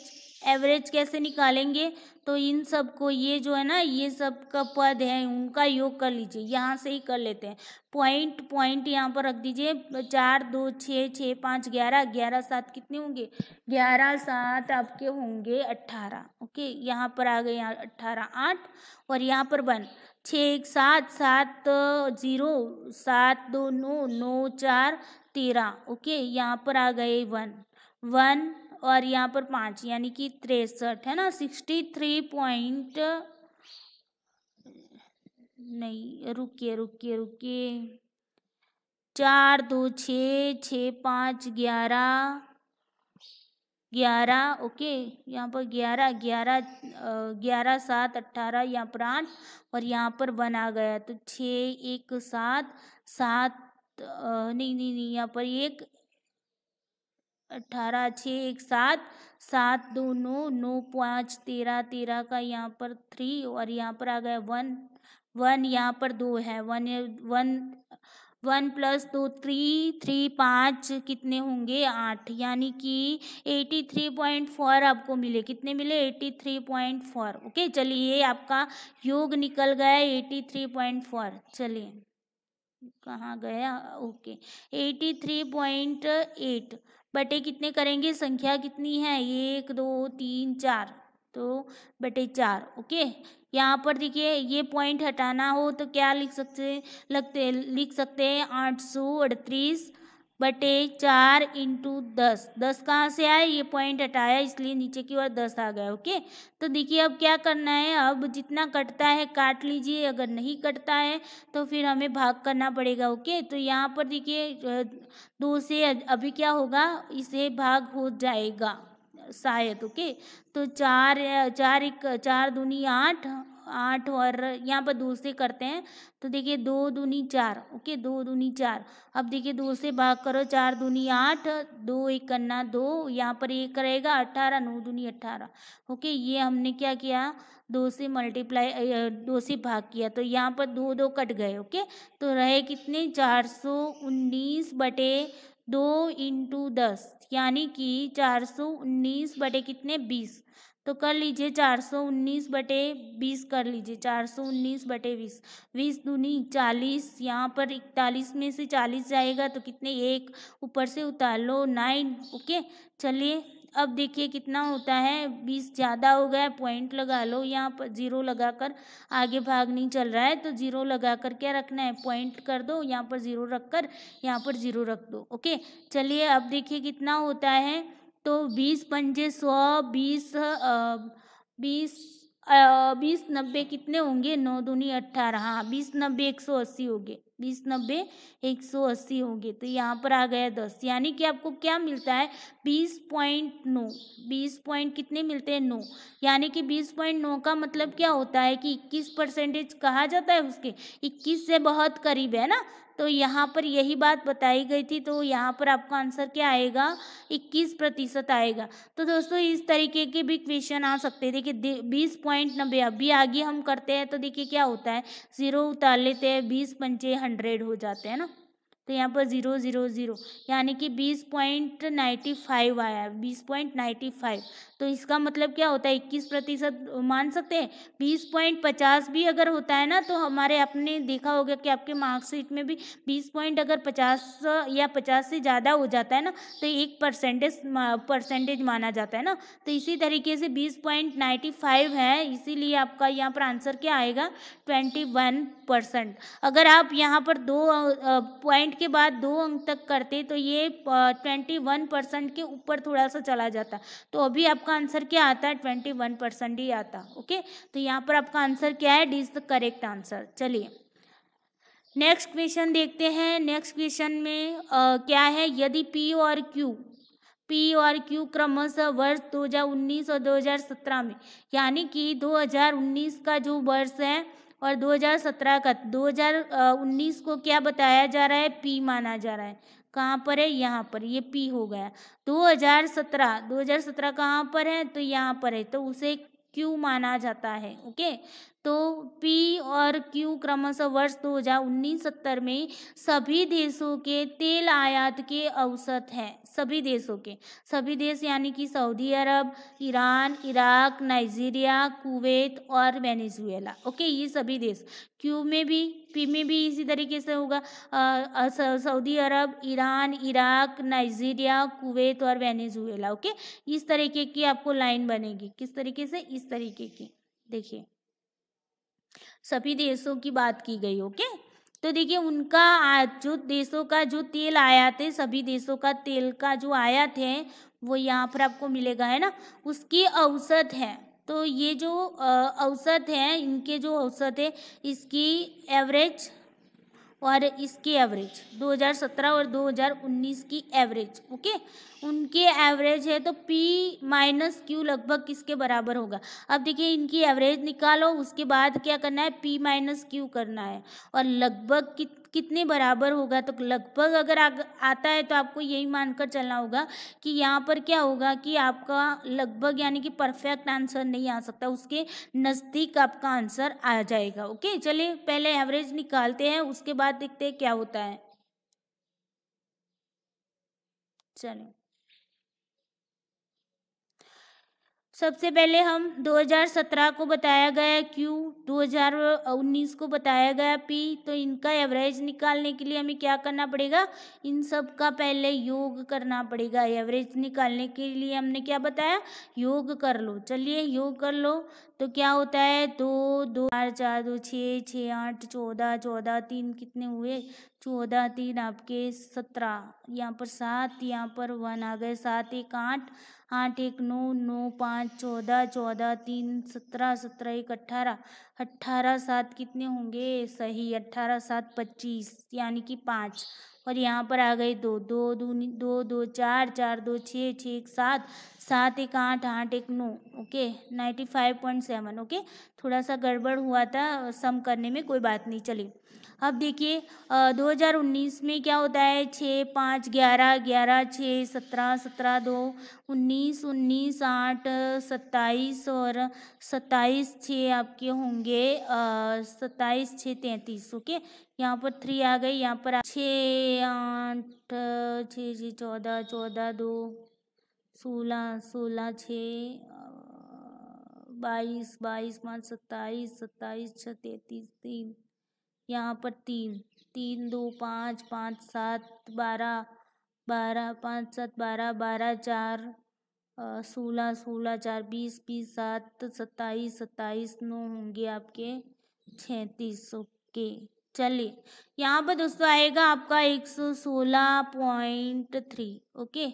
Speaker 1: एवरेज कैसे निकालेंगे तो इन सब को ये जो है ना ये सब का पद है उनका योग कर लीजिए यहाँ से ही कर लेते हैं पॉइंट पॉइंट यहाँ पर रख दीजिए चार दो छः छः पाँच ग्यारह ग्यारह सात कितने होंगे ग्यारह सात आपके होंगे अट्ठारह ओके यहाँ पर आ गए यहाँ अट्ठारह आठ और यहाँ पर वन छः एक सात सात जीरो सात दो नौ नौ चार तेरह ओके यहाँ पर आ गए वन वन और यहाँ पर पाँच यानी कि तिरसठ है ना सिक्सटी थ्री पॉइंट नहीं रुकिए रुकिए रुकिए चार दो छ छ पाँच ग्यारह ग्यारह ओके यहाँ पर ग्यारह ग्यारह ग्यारह सात अट्ठारह यहाँ पर आठ और यहाँ पर वन आ गया तो छः एक सात सात नहीं नहीं नहीं यहाँ पर एक अठारह छः एक सात सात दो नौ नौ पाँच तेरह तेरह का यहाँ पर थ्री और यहाँ पर आ गया वन वन यहाँ पर दो है वन वन वन प्लस दो थ्री थ्री पाँच कितने होंगे आठ यानी कि एटी थ्री पॉइंट फोर आपको मिले कितने मिले eighty three point four okay चलिए आपका योग निकल गया एटी थ्री पॉइंट फोर चलिए कहाँ गया okay eighty three point eight बटे कितने करेंगे संख्या कितनी है एक दो तीन चार तो बटे चार ओके यहाँ पर देखिए ये पॉइंट हटाना हो तो क्या लिख सकते लगते लिख सकते हैं आठ सौ अड़तीस बटे चार इंटू दस दस कहाँ से आए ये पॉइंट हटाया इसलिए नीचे की ओर दस आ गया ओके तो देखिए अब क्या करना है अब जितना कटता है काट लीजिए अगर नहीं कटता है तो फिर हमें भाग करना पड़ेगा ओके तो यहाँ पर देखिए दो से अभी क्या होगा इसे भाग हो जाएगा शायद ओके तो चार चार एक चार दूनी आठ आठ और यहाँ पर दो से करते हैं तो देखिए दो दूनी चार ओके दो दूनी चार अब देखिए दो से भाग करो चार दूनी आठ दो एक करना दो यहाँ पर एक रहेगा अट्ठारह नौ दूनी अट्ठारह ओके ये हमने क्या किया दो से मल्टीप्लाई दो से भाग किया तो यहाँ पर दो दो कट गए ओके तो रहे कितने चार सौ उन्नीस बटे दो इंटू दस यानी कि चार सौ उन्नीस बटे कितने बीस तो कर लीजिए चार सौ उन्नीस बटे बीस कर लीजिए चार सौ उन्नीस बटे बीस बीस दूनी चालीस यहाँ पर इकतालीस में से चालीस जाएगा तो कितने एक ऊपर से उतार लो नाइन ओके चलिए अब देखिए कितना होता है बीस ज़्यादा हो गया पॉइंट लगा लो यहाँ पर जीरो लगा कर आगे भाग नहीं चल रहा है तो जीरो लगा कर क्या रखना है पॉइंट कर दो यहाँ पर जीरो रख कर यहाँ पर जीरो रख दो ओके चलिए अब देखिए कितना होता है तो बीस पंजे सौ बीस बीस बीस नब्बे कितने होंगे नौ दूनी अट्ठारह हाँ बीस नब्बे एक सौ अस्सी हो गए बीस नब्बे एक सौ अस्सी होंगे तो यहाँ पर आ गया दस यानी कि आपको क्या मिलता है बीस पॉइंट नौ बीस पॉइंट कितने मिलते हैं नौ यानी कि बीस पॉइंट नौ का मतलब क्या होता है कि इक्कीस परसेंटेज कहा जाता है उसके इक्कीस से बहुत करीब है ना तो यहाँ पर यही बात बताई गई थी तो यहाँ पर आपका आंसर क्या आएगा इक्कीस प्रतिशत आएगा तो दोस्तों इस तरीके के भी क्वेश्चन आ सकते हैं देखिए बीस पॉइंट नब्बे अभी आगे हम करते हैं तो देखिए क्या होता है ज़ीरो उतार लेते हैं बीस पंचे हंड्रेड हो जाते हैं ना तो यहाँ पर ज़ीरो ज़ीरो ज़ीरो यानी कि बीस पॉइंट नाइन्टी फाइव आया है बीस पॉइंट नाइन्टी फाइव तो इसका मतलब क्या होता है इक्कीस प्रतिशत मान सकते हैं बीस पॉइंट पचास भी अगर होता है ना तो हमारे आपने देखा होगा कि आपके मार्कशीट में भी बीस पॉइंट अगर पचास या पचास से ज़्यादा हो जाता है ना तो एक परसेंटेज परसेंटेज माना जाता है ना तो इसी तरीके से बीस पॉइंट नाइन्टी फाइव है इसीलिए आपका यहाँ पर आंसर क्या आएगा ट्वेंटी वन परसेंट अगर आप यहाँ पर दो पॉइंट के बाद दो अंक तक करते तो ये ट्वेंटी वन परसेंट के ऊपर थोड़ा सा चला जाता तो अभी आप आपका आंसर क्या आता है ट्वेंटी वन परसेंट ही आता ओके तो यहाँ पर आपका आंसर क्या है D is the correct answer चलिए नेक्स्ट क्वेश्चन देखते हैं नेक्स्ट क्वेश्चन में आ, क्या है यदि पी और क्यू पी और क्यू क्रमशः वर्ष 2019 और 2017 में यानी कि 2019 का जो वर्ष है और 2017 का 2019 को क्या बताया जा रहा है पी माना जा रहा है कहाँ पर है यहाँ पर ये पी हो गया 2017 2017 कहाँ पर है तो यहाँ पर है तो उसे क्यू माना जाता है ओके तो पी और क्यू क्रमशः वर्ष 2019-70 में सभी देशों के तेल आयात के औसत हैं सभी देशों के सभी देश यानी कि Saudi Arab Iran Iraq Nigeria Kuwait और वेनेजुएला ओके ये सभी देश क्यू में भी पी में भी इसी तरीके से होगा Saudi Arab Iran Iraq Nigeria Kuwait और वेनेजुएला ओके इस तरीके की आपको लाइन बनेगी किस तरीके से इस तरीके की देखिए सभी देशों की बात की गई ओके तो देखिए उनका जो देशों का जो तेल आयात है सभी देशों का तेल का जो आयात है वो यहाँ पर आपको मिलेगा है ना उसकी औसत है तो ये जो औसत है इनके जो औसत है इसकी एवरेज और इसकी एवरेज 2017 और 2019 की एवरेज ओके उनके एवरेज है तो P माइनस क्यू लगभग किसके बराबर होगा अब देखिए इनकी एवरेज निकालो उसके बाद क्या करना है P माइनस क्यू करना है और लगभग कित कितने बराबर होगा तो लगभग अगर आ, आता है तो आपको यही मानकर चलना होगा कि यहाँ पर क्या होगा कि आपका लगभग यानी कि परफेक्ट आंसर नहीं आ सकता उसके नज़दीक आपका आंसर आ जाएगा ओके चलिए पहले एवरेज निकालते हैं उसके बाद देखते हैं क्या होता है चलें सबसे पहले हम 2017 को बताया गया Q 2019 को बताया गया P तो इनका एवरेज निकालने के लिए हमें क्या करना पड़ेगा इन सब का पहले योग करना पड़ेगा एवरेज निकालने के लिए हमने क्या बताया योग कर लो चलिए योग कर लो तो क्या होता है दो दो चार चार दो छः छः आठ चौदह चौदह तीन कितने हुए चौदह तीन आपके सत्रह यहाँ पर सात यहाँ पर वन आ गए सात एक आठ आठ एक नौ नौ पाँच चौदह चौदह तीन सत्रह सत्रह एक अट्ठारह अट्ठारह सात कितने होंगे सही अट्ठारह सात पच्चीस यानी कि पाँच और यहाँ पर आ गई दो दो दो दो चार चार दो छः छः एक सात सात एक आठ आठ एक नौ okay ninety five point seven okay थोड़ा सा गड़बड़ हुआ था सम करने में कोई बात नहीं चली अब देखिए 2019 में क्या होता है छः पाँच ग्यारह ग्यारह छः सत्रह सत्रह दो उन्नीस उन्नीस आठ सत्ताईस और सत्ताईस छः आपके होंगे सत्ताईस छः तैंतीस ओके यहाँ पर थ्री आ गई यहाँ पर छः आठ छः छः चौदह चौदह दो सोलह सोलह छः बाईस बाईस पाँच सत्ताईस सत्ताईस छः तैंतीस तीन यहाँ पर तीन तीन दो पाँच पाँच सात बारह बारह पाँच सात बारह बारह चार सोलह सोलह चार बीस बीस सात सत्ताईस सत्ताईस नौ होंगे आपके छैतीस ओके चलिए यहाँ पर दोस्तों आएगा आपका एक सौ सोलह पॉइंट थ्री ओके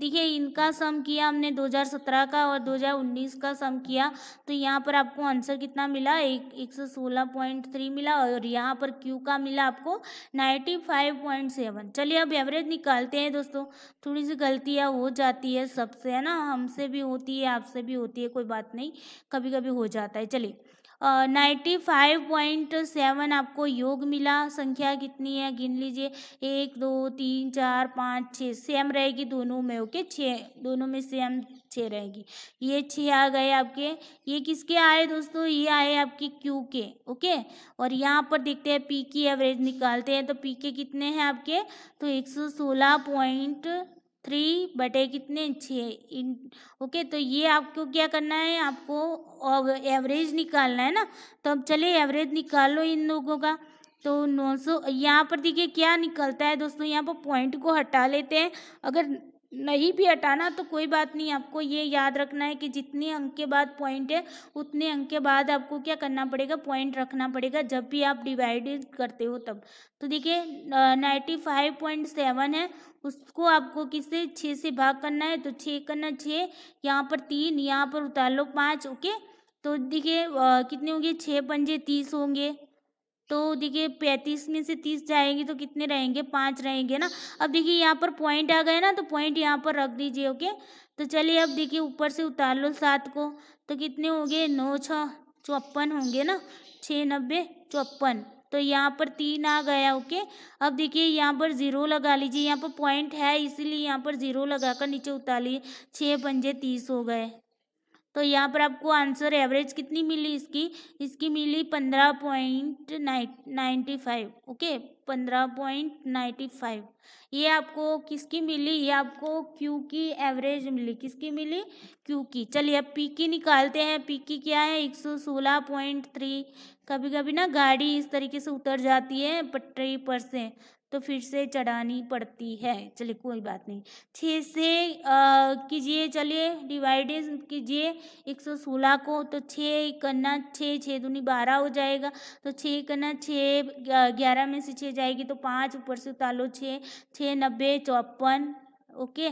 Speaker 1: देखिए इनका सम किया हमने 2017 का और 2019 का सम किया तो यहाँ पर आपको आंसर कितना मिला एक एक सौ सोलह पॉइंट थ्री मिला और यहाँ पर क्यू का मिला आपको नाइन्टी फाइव पॉइंट सेवन चलिए अब एवरेज निकालते हैं दोस्तों थोड़ी सी गलतियाँ हो जाती है सबसे है ना हमसे भी होती है आपसे भी होती है कोई बात नहीं कभी कभी हो जाता है चलिए नाइन्टी फाइव पॉइंट सेवन आपको योग मिला संख्या कितनी है गिन लीजिए एक दो तीन चार पाँच छः से सेम रहेगी दोनों में ओके छः दोनों में सेम छः रहेगी ये छः आ गए आपके ये किसके आए दोस्तों ये आए आपके क्यू के ओके और यहाँ पर देखते हैं पी की एवरेज निकालते हैं तो पी के कितने हैं आपके तो एक सौ सोलह पॉइंट थ्री बटे कितने छः इन ओके तो ये आपको क्या करना है आपको एवरेज निकालना है ना तो अब चलिए एवरेज निकाल लो इन लोगों का तो 900 यहाँ पर देखिए क्या निकलता है दोस्तों यहाँ पर पॉइंट को हटा लेते हैं अगर नहीं भी हटाना तो कोई बात नहीं आपको ये याद रखना है कि जितने अंक के बाद पॉइंट है उतने अंक के बाद आपको क्या करना पड़ेगा पॉइंट रखना पड़ेगा जब भी आप डिवाइड करते हो तब तो देखिए नाइन्टी फाइव पॉइंट सेवन है उसको आपको किसे छः से भाग करना है तो छः करना छः यहाँ पर तीन यहाँ पर उतार लो पाँच ओके तो देखिए कितने होंगे छः पंजे तीस होंगे तो देखिए पैंतीस में से तीस जाएंगे तो कितने रहेंगे पाँच रहेंगे ना अब देखिए यहाँ पर पॉइंट आ गए ना तो पॉइंट यहाँ पर रख दीजिए ओके तो चलिए अब देखिए ऊपर से उतार लो सात को तो कितने होंगे नौ छः चौपन होंगे ना छः नब्बे चौपन तो यहाँ पर तीन आ गया ओके अब देखिए यहाँ पर ज़ीरो लगा लीजिए यहाँ पर पॉइंट है इसीलिए यहाँ पर ज़ीरो लगा कर नीचे उतार लीजिए छः पंजे तीस हो गए तो यहाँ पर आपको आंसर एवरेज कितनी मिली इसकी इसकी मिली पंद्रह पॉइंट नाइन्टी फाइव ओके पंद्रह पॉइंट नाइन्टी फाइव ये आपको किसकी मिली ये आपको क्यू की एवरेज मिली किसकी मिली क्यू की चलिए अब पी की निकालते हैं पी की क्या है एक सौ सोलह पॉइंट थ्री कभी कभी ना गाड़ी इस तरीके से उतर जाती है पटरी पर से तो फिर से चढ़ानी पड़ती है चलिए कोई बात नहीं छः से कीजिए चलिए डिवाइडेड कीजिए एक सौ सोलह को तो छः करना छः छः दूनी बारह हो जाएगा तो छः करना छः ग्यारह में से छः जाएगी तो पाँच ऊपर से उतार लो छः छः नब्बे चौपन ओके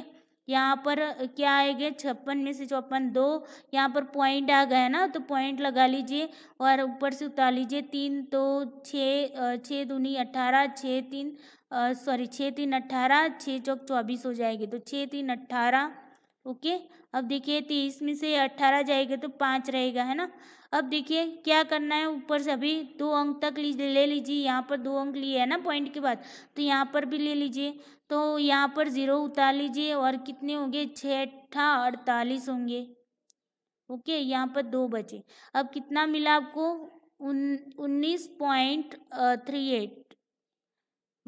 Speaker 1: यहाँ पर क्या आएगा छप्पन में से चौपन दो यहाँ पर पॉइंट आ गया ना तो पॉइंट लगा लीजिए और ऊपर से उतार लीजिए तीन तो छः छः दूनी अट्ठारह छः तीन सॉरी छः तीन अट्ठारह छः चौक चौबीस हो जाएगी तो छः तीन अट्ठारह ओके अब देखिए तेईस में से अट्ठारह जाएगा तो पाँच रहेगा है ना अब देखिए क्या करना है ऊपर से अभी दो अंक तक ले लीजिए यहाँ पर दो अंक लिए है ना पॉइंट के बाद तो यहाँ पर भी ले लीजिए तो यहाँ पर ज़ीरो उतार लीजिए और कितने होंगे छठा अड़तालीस होंगे ओके यहाँ पर दो बचे अब कितना मिला आपको उन्नीस point three eight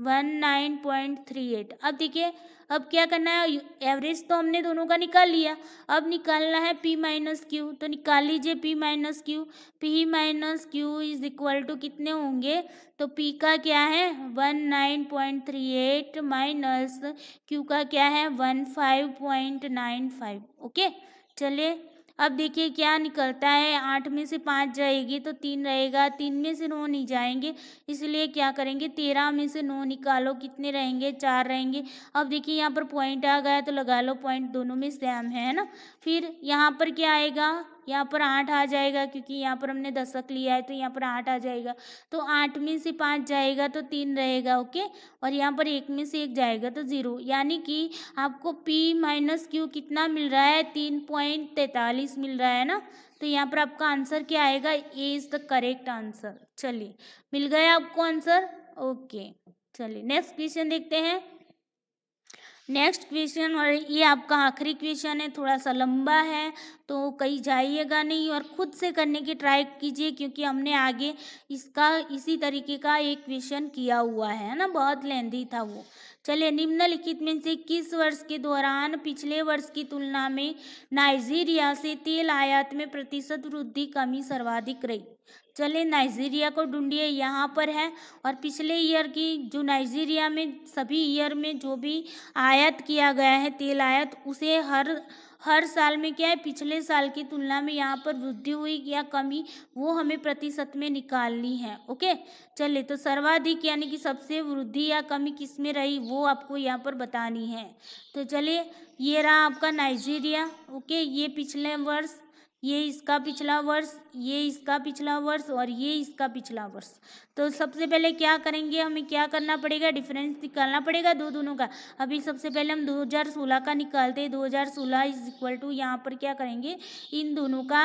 Speaker 1: one nine point three eight अब देखिए अब क्या करना है एवरेज तो हमने दोनों का निकाल लिया अब निकालना है पी माइनस क्यू तो निकाल लीजिए P minus Q P minus Q is equal to कितने होंगे तो पी का क्या है one nine point three eight minus Q का क्या है one five point nine five okay चलिए अब देखिए क्या निकलता है आठ में से पाँच जाएगी तो तीन रहेगा तीन में से नौ नहीं जाएंगे इसलिए क्या करेंगे तेरह में से नौ निकालो कितने रहेंगे चार रहेंगे अब देखिए यहाँ पर पॉइंट आ गया तो लगा लो पॉइंट दोनों में सेम है ना फिर यहाँ पर क्या आएगा यहाँ पर आठ आ जाएगा क्योंकि यहाँ पर हमने दशक लिया है तो यहाँ पर आठ आ जाएगा तो आठ में से पाँच जाएगा तो तीन रहेगा ओके और यहाँ पर एक में से एक जाएगा तो ज़ीरो यानी कि आपको पी माइनस क्यू कितना मिल रहा है तीन पॉइंट तैंतालीस मिल रहा है ना तो यहाँ पर आपका आंसर क्या आएगा A is the correct answer चलिए मिल गया आपको आंसर ओके चलिए नेक्स्ट क्वेश्चन देखते हैं नेक्स्ट क्वेश्चन और ये आपका आखिरी क्वेश्चन है थोड़ा सा लंबा है तो कहीं जाइएगा नहीं और खुद से करने की ट्राई कीजिए क्योंकि हमने आगे इसका इसी तरीके का एक क्वेश्चन किया हुआ है ना बहुत लेंदी था वो चलिए निम्नलिखित में से किस वर्ष के दौरान पिछले वर्ष की तुलना में नाइजीरिया से तेल आयात में प्रतिशत वृद्धि कमी सर्वाधिक रही चले नाइजीरिया को ढूंढिए यहाँ पर है और पिछले ईयर की जो नाइजीरिया में सभी ईयर में जो भी आयात किया गया है तेल आयात उसे हर हर साल में क्या है पिछले साल की तुलना में यहाँ पर वृद्धि हुई या कमी वो हमें प्रतिशत में निकालनी है ओके चलिए तो सर्वाधिक यानी कि सबसे वृद्धि या कमी किस में रही वो आपको यहाँ पर बतानी है तो चलिए ये रहा आपका नाइजीरिया ओके ये पिछले वर्ष ये इसका पिछला वर्ष ये इसका पिछला वर्ष और ये इसका पिछला वर्ष तो सबसे पहले क्या करेंगे हमें क्या करना पड़ेगा डिफरेंस निकालना पड़ेगा दो दोनों का अभी सबसे पहले हम 2016 का निकालते हैं 2016 हज़ार सोलह इज इक्वल टू यहाँ पर क्या करेंगे इन दोनों का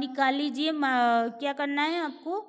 Speaker 1: निकाल लीजिए क्या करना है आपको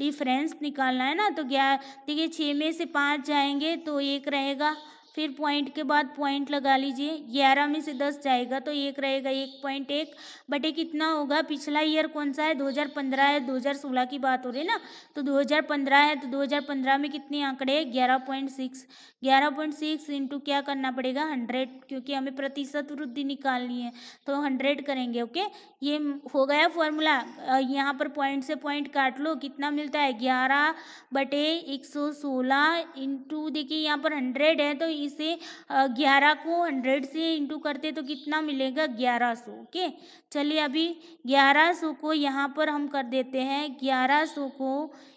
Speaker 1: डिफरेंस निकालना है ना तो क्या देखिए छः में से पाँच जाएंगे तो एक रहेगा फिर पॉइंट के बाद पॉइंट लगा लीजिए ग्यारह में से दस जाएगा तो एक रहेगा एक पॉइंट एक बटे कितना होगा पिछला ईयर कौन सा है 2015 है 2016 की बात हो रही है ना तो 2015 है तो 2015 में कितने आंकड़े ग्यारह पॉइंट सिक्स ग्यारह पॉइंट सिक्स इंटू क्या करना पड़ेगा हंड्रेड क्योंकि हमें प्रतिशत वृद्धि निकालनी है तो हंड्रेड करेंगे ओके ये हो गया फॉर्मूला यहाँ पर पॉइंट से पॉइंट काट लो कितना मिलता है ग्यारह बटे एक सौ सोलह इंटू देखिए यहाँ पर हंड्रेड है तो इसे ग्यारह को हंड्रेड से इंटू करते तो कितना मिलेगा ग्यारह सौ ओके चलिए अभी ग्यारह सौ को यहाँ पर हम कर देते हैं ग्यारह सौ को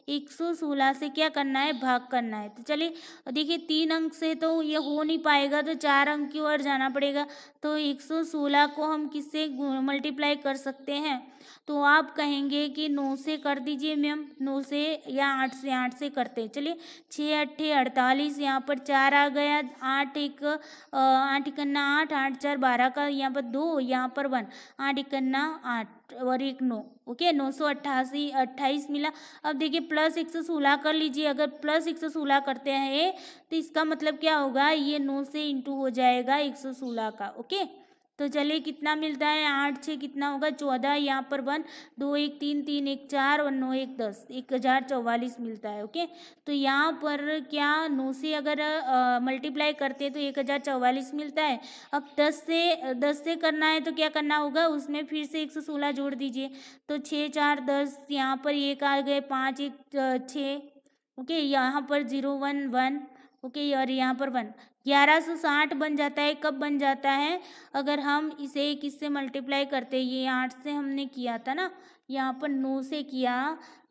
Speaker 1: एक सौ सोलह से क्या करना है भाग करना है तो चलिए देखिए तीन अंक से तो ये हो नहीं पाएगा तो चार अंक की ओर जाना पड़ेगा तो एक सौ सोलह को हम किससे मल्टीप्लाई कर सकते हैं तो आप कहेंगे कि नौ से कर दीजिए मैम नौ से या आठ से आठ से करते चलिए छः अट्ठे अड़तालीस यहाँ पर चार आ गया आठ एक आठ इकन्ना आठ आठ चार बारह का यहाँ पर दो यहाँ पर वन आठ इकन्ना आठ और एक नौ ओके नौ सौ अट्ठासी अट्ठाईस मिला अब देखिए प्लस एक सौ सोलह कर लीजिए अगर प्लस एक सौ सोलह करते हैं तो इसका मतलब क्या होगा ये नौ से इंटू हो जाएगा एक सौ सोलह का ओके तो चलिए कितना मिलता है आठ छः कितना होगा चौदह यहाँ पर वन दो एक तीन तीन एक चार और नौ एक दस एक हज़ार चौवालीस मिलता है ओके तो यहाँ पर क्या नौ से अगर मल्टीप्लाई करते हैं तो एक हज़ार चौवालीस मिलता है अब दस से दस से करना है तो क्या करना होगा उसमें फिर से एक सौ सोलह जोड़ दीजिए तो छः चार दस यहाँ पर एक आ गए पाँच एक छः ओके यहाँ पर ज़ीरो वन वन ओके और यहाँ पर वन 1160 बन जाता है कब बन जाता है अगर हम इसे किससे मल्टीप्लाई करते ये आठ से हमने किया था ना यहाँ पर नौ से किया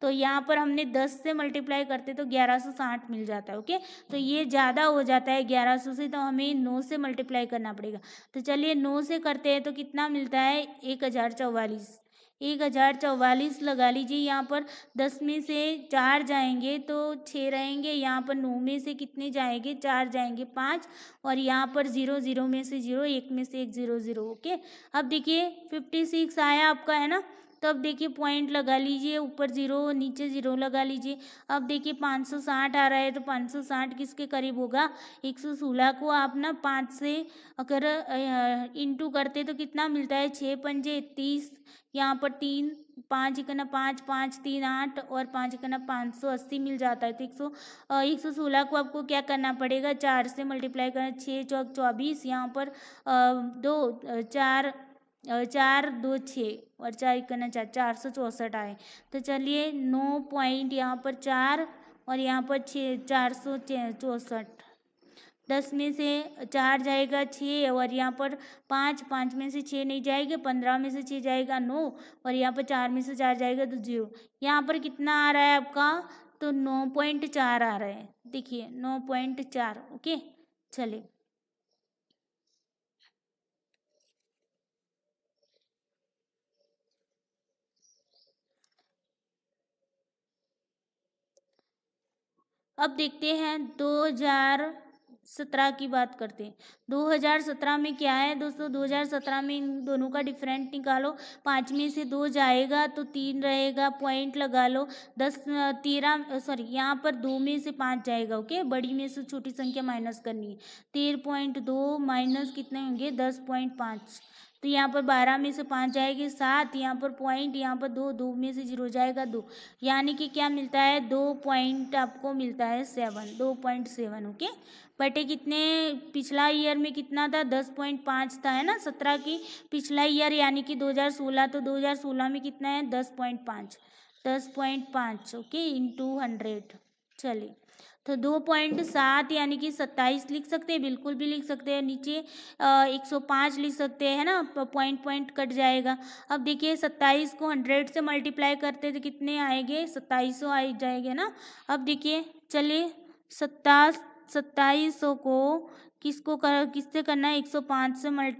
Speaker 1: तो यहाँ पर हमने दस से मल्टीप्लाई करते तो ग्यारह सौ साठ मिल जाता है ओके तो ये ज़्यादा हो जाता है ग्यारह सौ से तो हमें नौ से मल्टीप्लाई करना पड़ेगा तो चलिए नौ से करते हैं तो कितना मिलता है एक हज़ार चौवालीस एक हज़ार चौवालीस लगा लीजिए यहाँ पर दस में से चार जाएंगे तो छः रहेंगे यहाँ पर नौ में से कितने जाएंगे चार जाएंगे पाँच और यहाँ पर ज़ीरो ज़ीरो में से ज़ीरो एक में से एक ज़ीरो ज़ीरो ओके अब देखिए फिफ्टी सिक्स आया आपका है ना तो अब देखिए पॉइंट लगा लीजिए ऊपर ज़ीरो नीचे ज़ीरो लगा लीजिए अब देखिए पाँच सौ साठ आ रहा है तो पाँच सौ साठ किसके करीब होगा एक सौ सोलह को आप ना पाँच से अगर इंटू करते तो कितना मिलता है छः पंजे तीस यहाँ पर तीन पाँच इकना पाँच पाँच तीन आठ और पाँच इकना पाँच सौ अस्सी मिल जाता है तो एक सौ एक सौ सोलह को आपको क्या करना पड़ेगा चार से मल्टीप्लाई करना छः चौक चौबीस यहाँ पर दो चार चार दो छः और चार इकना चार चार सौ चौंसठ आए तो चलिए नौ पॉइंट यहाँ पर चार और यहाँ पर छः चार सौ चौंसठ दस में से चार जाएगा छः और यहाँ पर पाँच पाँच में से छः नहीं जाएगा पंद्रह में से छः जाएगा नौ और यहाँ पर चार में से चार जाएगा तो जीरो यहाँ पर कितना आ रहा है आपका तो नौ पॉइंट चार आ रहा है देखिए नौ पॉइंट चार ओके चले अब देखते हैं दो हजार सत्रह की बात करते हैं दो हजार सत्रह में क्या है दोस्तों दो हजार सत्रह में इन दोनों का डिफरेंट निकालो पाँच में से दो जाएगा तो तीन रहेगा पॉइंट लगा लो दस तेरह सॉरी यहाँ पर दो में से पाँच जाएगा ओके बड़ी में से छोटी संख्या माइनस करनी है तेरह पॉइंट दो माइनस कितने होंगे दस पॉइंट पाँच तो यहाँ पर बारह में से पाँच जाएगी सात यहाँ पर पॉइंट यहाँ पर दो दो में से जीरो जाएगा दो यानी कि क्या मिलता है दो पॉइंट आपको मिलता है सेवन दो पॉइंट सेवन ओके बटे कितने पिछला ईयर में कितना था दस पॉइंट पाँच था है ना सत्रह की पिछला ईयर यानी कि दो हज़ार सोलह तो दो हज़ार सोलह में कितना है दस पॉइंट पाँच दस पॉइंट पाँच ओके इन टू हंड्रेड चलिए तो दो पॉइंट सात यानी कि सत्ताईस लिख सकते हैं बिल्कुल भी लिख सकते हैं नीचे एक सौ पाँच लिख सकते हैं है ना पॉइंट पॉइंट कट जाएगा अब देखिए सत्ताईस को हंड्रेड से मल्टीप्लाई करते तो कितने आएंगे सत्ताईस सौ आ जाएंगे ना अब देखिए चलिए सत्ताईस सत्ताईस सौ को किसको कर किससे करना है एक सौ पाँच से मल्ट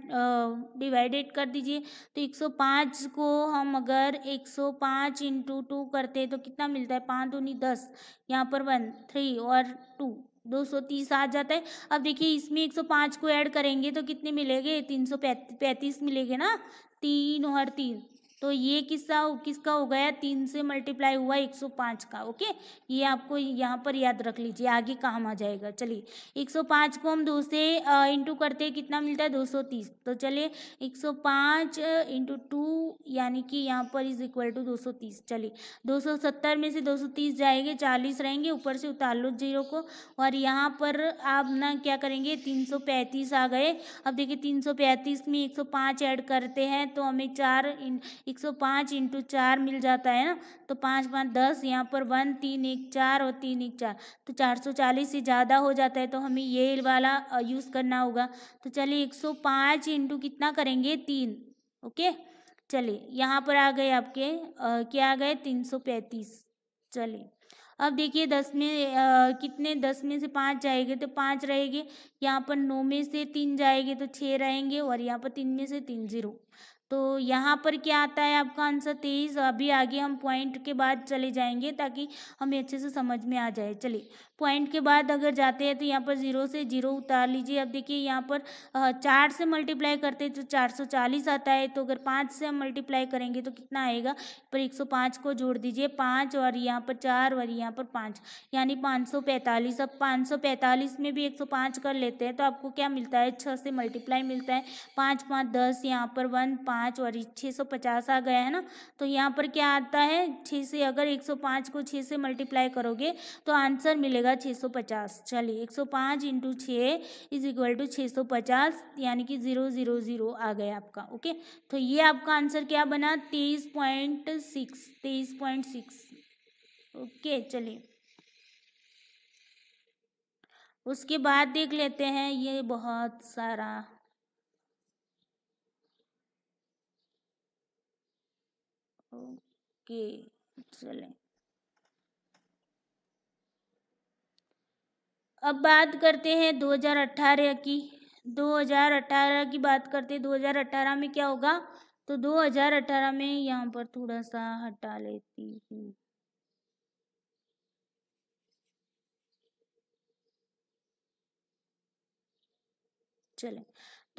Speaker 1: डिवाइडेड कर दीजिए तो एक सौ पाँच को हम अगर एक सौ पाँच इंटू टू करते हैं तो कितना मिलता है पाँच दूनी दस यहाँ पर वन थ्री और टू दो सौ तीस आ जाता है अब देखिए इसमें एक सौ पाँच को ऐड करेंगे तो कितने मिलेंगे तीन सौ पैंतीस मिलेंगे ना तीन और तीन तो ये किस्सा किसका हो गया तीन से मल्टीप्लाई हुआ एक सौ पाँच का ओके ये आपको यहाँ पर याद रख लीजिए आगे काम आ जाएगा चलिए एक सौ पाँच को हम दो से इंटू करते कितना मिलता है दो सौ तीस तो चलिए एक सौ पाँच इंटू टू यानी कि यहाँ पर इज इक्वल टू दो सौ तीस चलिए दो सौ सत्तर में से दो सौ तीस जाएंगे चालीस रहेंगे ऊपर से उतार लो जीरो को और यहाँ पर आप ना क्या करेंगे तीन सौ पैंतीस आ गए अब देखिए तीन सौ पैंतीस में एक सौ पाँच ऐड करते हैं तो हमें चार एक सौ पाँच इंटू चार मिल जाता है ना तो पाँच पाँच दस यहाँ पर वन तीन एक चार और तीन एक चार तो चार सौ चालीस से ज़्यादा हो जाता है तो हमें ये वाला यूज़ करना होगा तो चलिए एक सौ पाँच इंटू कितना करेंगे तीन ओके चलिए यहाँ पर आ गए आपके आ, क्या आ गए तीन सौ पैंतीस चलिए अब देखिए दस में आ, कितने दस में से पाँच जाएंगे तो पाँच रहेंगे यहाँ पर नौ में से तीन जाएंगे तो छः रहेंगे और यहाँ पर तीन में से तीन जीरो तो यहाँ पर क्या आता है आपका आंसर तेईस अभी आगे हम पॉइंट के बाद चले जाएंगे ताकि हमें अच्छे से समझ में आ जाए चलिए पॉइंट के बाद अगर जाते हैं तो यहाँ पर ज़ीरो से ज़ीरो उतार लीजिए अब देखिए यहाँ पर चार से मल्टीप्लाई करते हैं तो चार सौ चालीस आता है तो अगर पाँच से हम मल्टीप्लाई करेंगे तो कितना आएगा पर एक सौ पाँच को जोड़ दीजिए पाँच और यहाँ पर चार और यहाँ पर पाँच यानी पाँच सौ पैंतालीस अब पाँच सौ पैंतालीस में भी एक सौ पाँच कर लेते हैं तो आपको क्या मिलता है छः से मल्टीप्लाई मिलता है पाँच पाँच दस यहाँ पर वन पाँच और छः सौ पचास आ गया है ना तो यहाँ पर क्या आता है छः से अगर एक सौ पाँच को छः से मल्टीप्लाई करोगे तो आंसर मिलेगा जाएगा 650 चलिए 105 सौ पाँच इंटू छः इज इक्वल टू छः सौ पचास यानी कि ज़ीरो ज़ीरो ज़ीरो आ गया आपका ओके तो ये आपका आंसर क्या बना तेईस पॉइंट सिक्स तेईस पॉइंट सिक्स ओके चलिए उसके बाद देख लेते हैं ये बहुत सारा ओके चलें अब बात करते हैं 2018 की 2018 की बात करते हैं 2018 में क्या होगा तो 2018 में यहाँ पर थोड़ा सा हटा लेती हूँ चले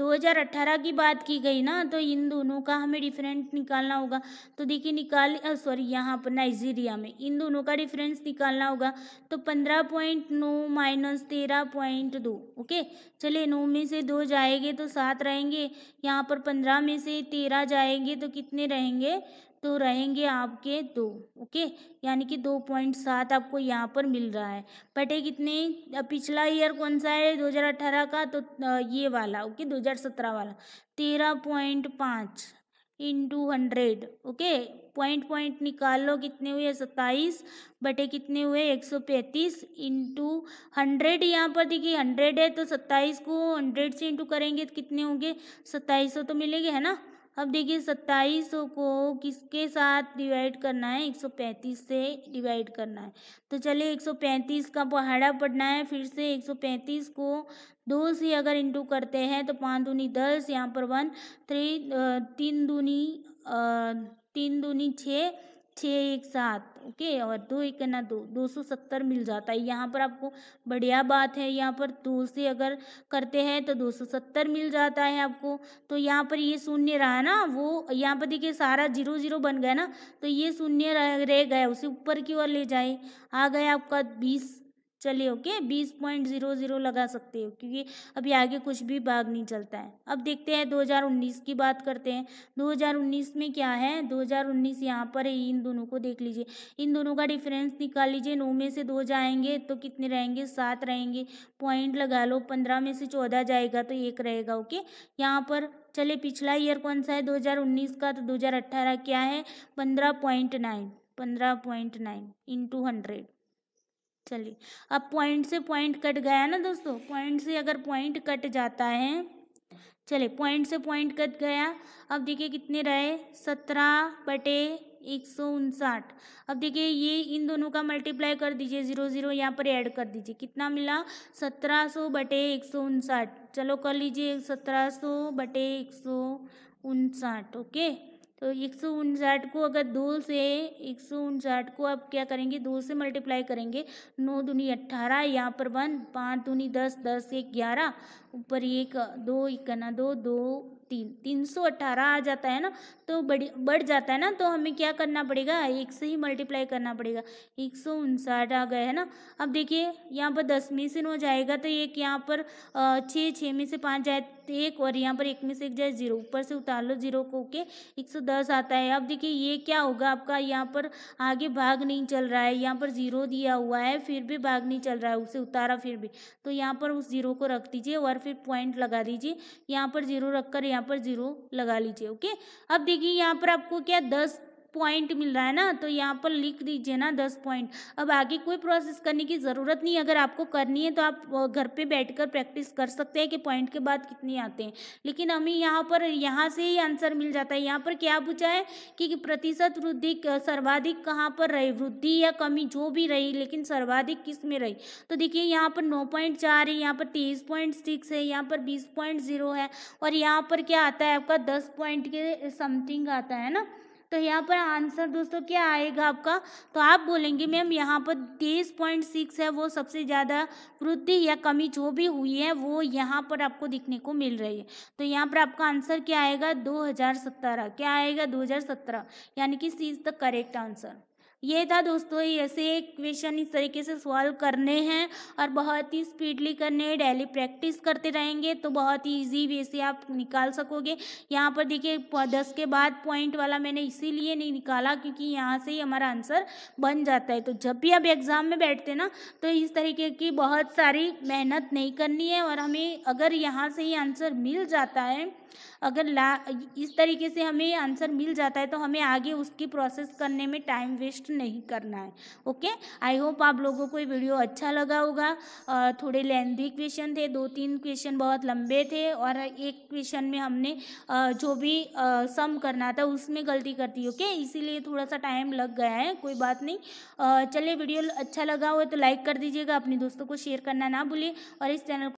Speaker 1: 2018 की बात की गई ना तो इन दोनों का हमें डिफरेंट निकालना होगा तो देखिए निकाल सॉरी यहाँ पर नाइजीरिया में इन दोनों का डिफरेंस निकालना होगा तो पंद्रह पॉइंट नौ माइनस तेरह पॉइंट दो ओके चले नौ में से दो जाएंगे तो सात रहेंगे यहाँ पर पंद्रह में से तेरह जाएंगे तो कितने रहेंगे तो रहेंगे आपके दो ओके यानी कि दो पॉइंट सात आपको यहाँ पर मिल रहा है पटे कितने पिछला ईयर कौन सा है दो हज़ार अठारह का तो ये वाला ओके दो हज़ार सत्रह वाला तेरह पॉइंट पाँच into hundred okay point point निकाल लो कितने हुए सत्ताईस बटे कितने हुए एक सौ पैंतीस इंटू हंड्रेड यहाँ पर देखिए हंड्रेड है तो सत्ताईस को हंड्रेड से इंटू करेंगे तो कितने होंगे सत्ताईस सौ तो मिलेंगे है ना अब देखिए सत्ताईस को किसके साथ डिवाइड करना है एक सौ पैंतीस से डिवाइड करना है तो चलिए एक सौ पैंतीस का पहाड़ा पढ़ना है फिर से एक सौ पैंतीस को दो से अगर इंटू करते हैं तो पाँच दूनी दस यहाँ पर वन थ्री तीन दूनी तीन दूनी छः छः एक सात ओके और दो एक ना दो दो सौ सत्तर मिल जाता है यहाँ पर आपको बढ़िया बात है यहाँ पर दो से अगर करते हैं तो दो सौ सत्तर मिल जाता है आपको तो यहाँ पर ये शून्य रहा ना वो यहाँ पर देखिए सारा जीरो जीरो बन गया ना तो ये शून्य रह, रह गया उसे ऊपर की ओर ले जाए आ गया आपका बीस चलिए ओके बीस पॉइंट जीरो जीरो लगा सकते हो क्योंकि अभी आगे कुछ भी भाग नहीं चलता है अब देखते हैं 2019 की बात करते हैं 2019 में क्या है 2019 यहाँ पर है इन दोनों को देख लीजिए इन दोनों का डिफरेंस निकाल लीजिए नौ में से दो जाएंगे तो कितने रहेंगे सात रहेंगे पॉइंट लगा लो पंद्रह में से चौदह जाएगा तो एक रहेगा ओके यहाँ पर चले पिछला ईयर कौन सा है उन्नीस का तो अठारह क्या है पंद्रह पॉइंट नाइन पंद्रह पॉइंट नाइन टू हंड्रेड चलिए अब पॉइंट से पॉइंट कट गया ना दोस्तों पॉइंट से अगर पॉइंट कट जाता है चलिए पॉइंट से पॉइंट कट गया अब देखिए कितने रहे सत्रह बटे एक सौ उनसाठ अब देखिए ये इन दोनों का मल्टीप्लाई कर दीजिए ज़ीरो ज़ीरो यहाँ पर ऐड कर दीजिए कितना मिला सत्रह सौ बटे एक सौ उनसाठ चलो कर लीजिए सत्रह सौ बटे एक सौ उनसाठ ओके तो एक को अगर दो से एक को आप क्या करेंगे दो से मल्टीप्लाई करेंगे नौ दूनी अट्ठारह यहाँ पर वन पाँच दूनी दस दस एक ग्यारह ऊपर एक दो इकना दो दो तीन तीन सौ अट्ठारह आ जाता है ना तो बड़ी बढ़ जाता है ना तो हमें क्या करना पड़ेगा एक से ही मल्टीप्लाई करना पड़ेगा एक सौ उनसाठ आ गए है ना अब देखिए यहाँ पर दस में से नौ जाएगा तो एक यहाँ पर छः छः में से पाँच जाए तो एक और यहाँ पर एक में से एक जाए जीरो ऊपर से उतार लो जीरो को ओके एक सौ दस आता है अब देखिए ये क्या होगा आपका यहाँ पर आगे भाग नहीं चल रहा है यहाँ पर जीरो दिया हुआ है फिर भी भाग नहीं चल रहा है उसे उतारा फिर भी तो यहाँ पर उस जीरो को रख दीजिए और फिर पॉइंट लगा दीजिए यहाँ पर जीरो रख कर यहाँ पर जीरो लगा लीजिए ओके अब देखिए यहाँ पर आपको क्या दस पॉइंट मिल रहा है ना तो यहाँ पर लिख दीजिए ना दस पॉइंट अब आगे कोई प्रोसेस करने की ज़रूरत नहीं अगर आपको करनी है तो आप घर पे बैठकर प्रैक्टिस कर सकते हैं कि पॉइंट के बाद कितने आते हैं लेकिन हमें यहाँ पर यहाँ से ही आंसर मिल जाता है यहाँ पर क्या पूछा है कि प्रतिशत वृद्धि सर्वाधिक कहाँ पर रही वृद्धि या कमी जो भी रही लेकिन सर्वाधिक किस में रही तो देखिए यहाँ पर नौ पॉइंट चार है यहाँ पर तेईस पॉइंट सिक्स है यहाँ पर बीस पॉइंट जीरो है और यहाँ पर क्या आता है आपका दस पॉइंट के समथिंग आता है ना तो यहाँ पर आंसर दोस्तों क्या आएगा आपका तो आप बोलेंगे मैम यहाँ पर तेईस पॉइंट सिक्स है वो सबसे ज़्यादा वृद्धि या कमी जो भी हुई है वो यहाँ पर आपको दिखने को मिल रही है तो यहाँ पर आपका आंसर क्या आएगा दो हजार क्या आएगा दो हजार सत्रह यानी कि C is the correct answer ये था दोस्तों ऐसे क्वेश्चन इस तरीके से सॉल्व करने हैं और बहुत ही स्पीडली करने हैं डेली प्रैक्टिस करते रहेंगे तो बहुत ही ईजी वे से आप निकाल सकोगे यहाँ पर देखिए दस के बाद पॉइंट वाला मैंने इसीलिए नहीं निकाला क्योंकि यहाँ से ही हमारा आंसर बन जाता है तो जब भी आप एग्ज़ाम में बैठते ना तो इस तरीके की बहुत सारी मेहनत नहीं करनी है और हमें अगर यहाँ से ही आंसर मिल जाता है अगर ला इस तरीके से हमें आंसर मिल जाता है तो हमें आगे उसकी प्रोसेस करने में टाइम वेस्ट नहीं करना है ओके आई होप आप लोगों को ये वीडियो अच्छा लगा होगा थोड़े लेंदी क्वेश्चन थे दो तीन क्वेश्चन बहुत लंबे थे और एक क्वेश्चन में हमने जो भी सम करना था उसमें गलती कर दी ओके इसीलिए थोड़ा सा टाइम लग गया है कोई बात नहीं चलिए वीडियो अच्छा लगा हो तो लाइक कर दीजिएगा अपने दोस्तों को शेयर करना ना भूलिए और इस चैनल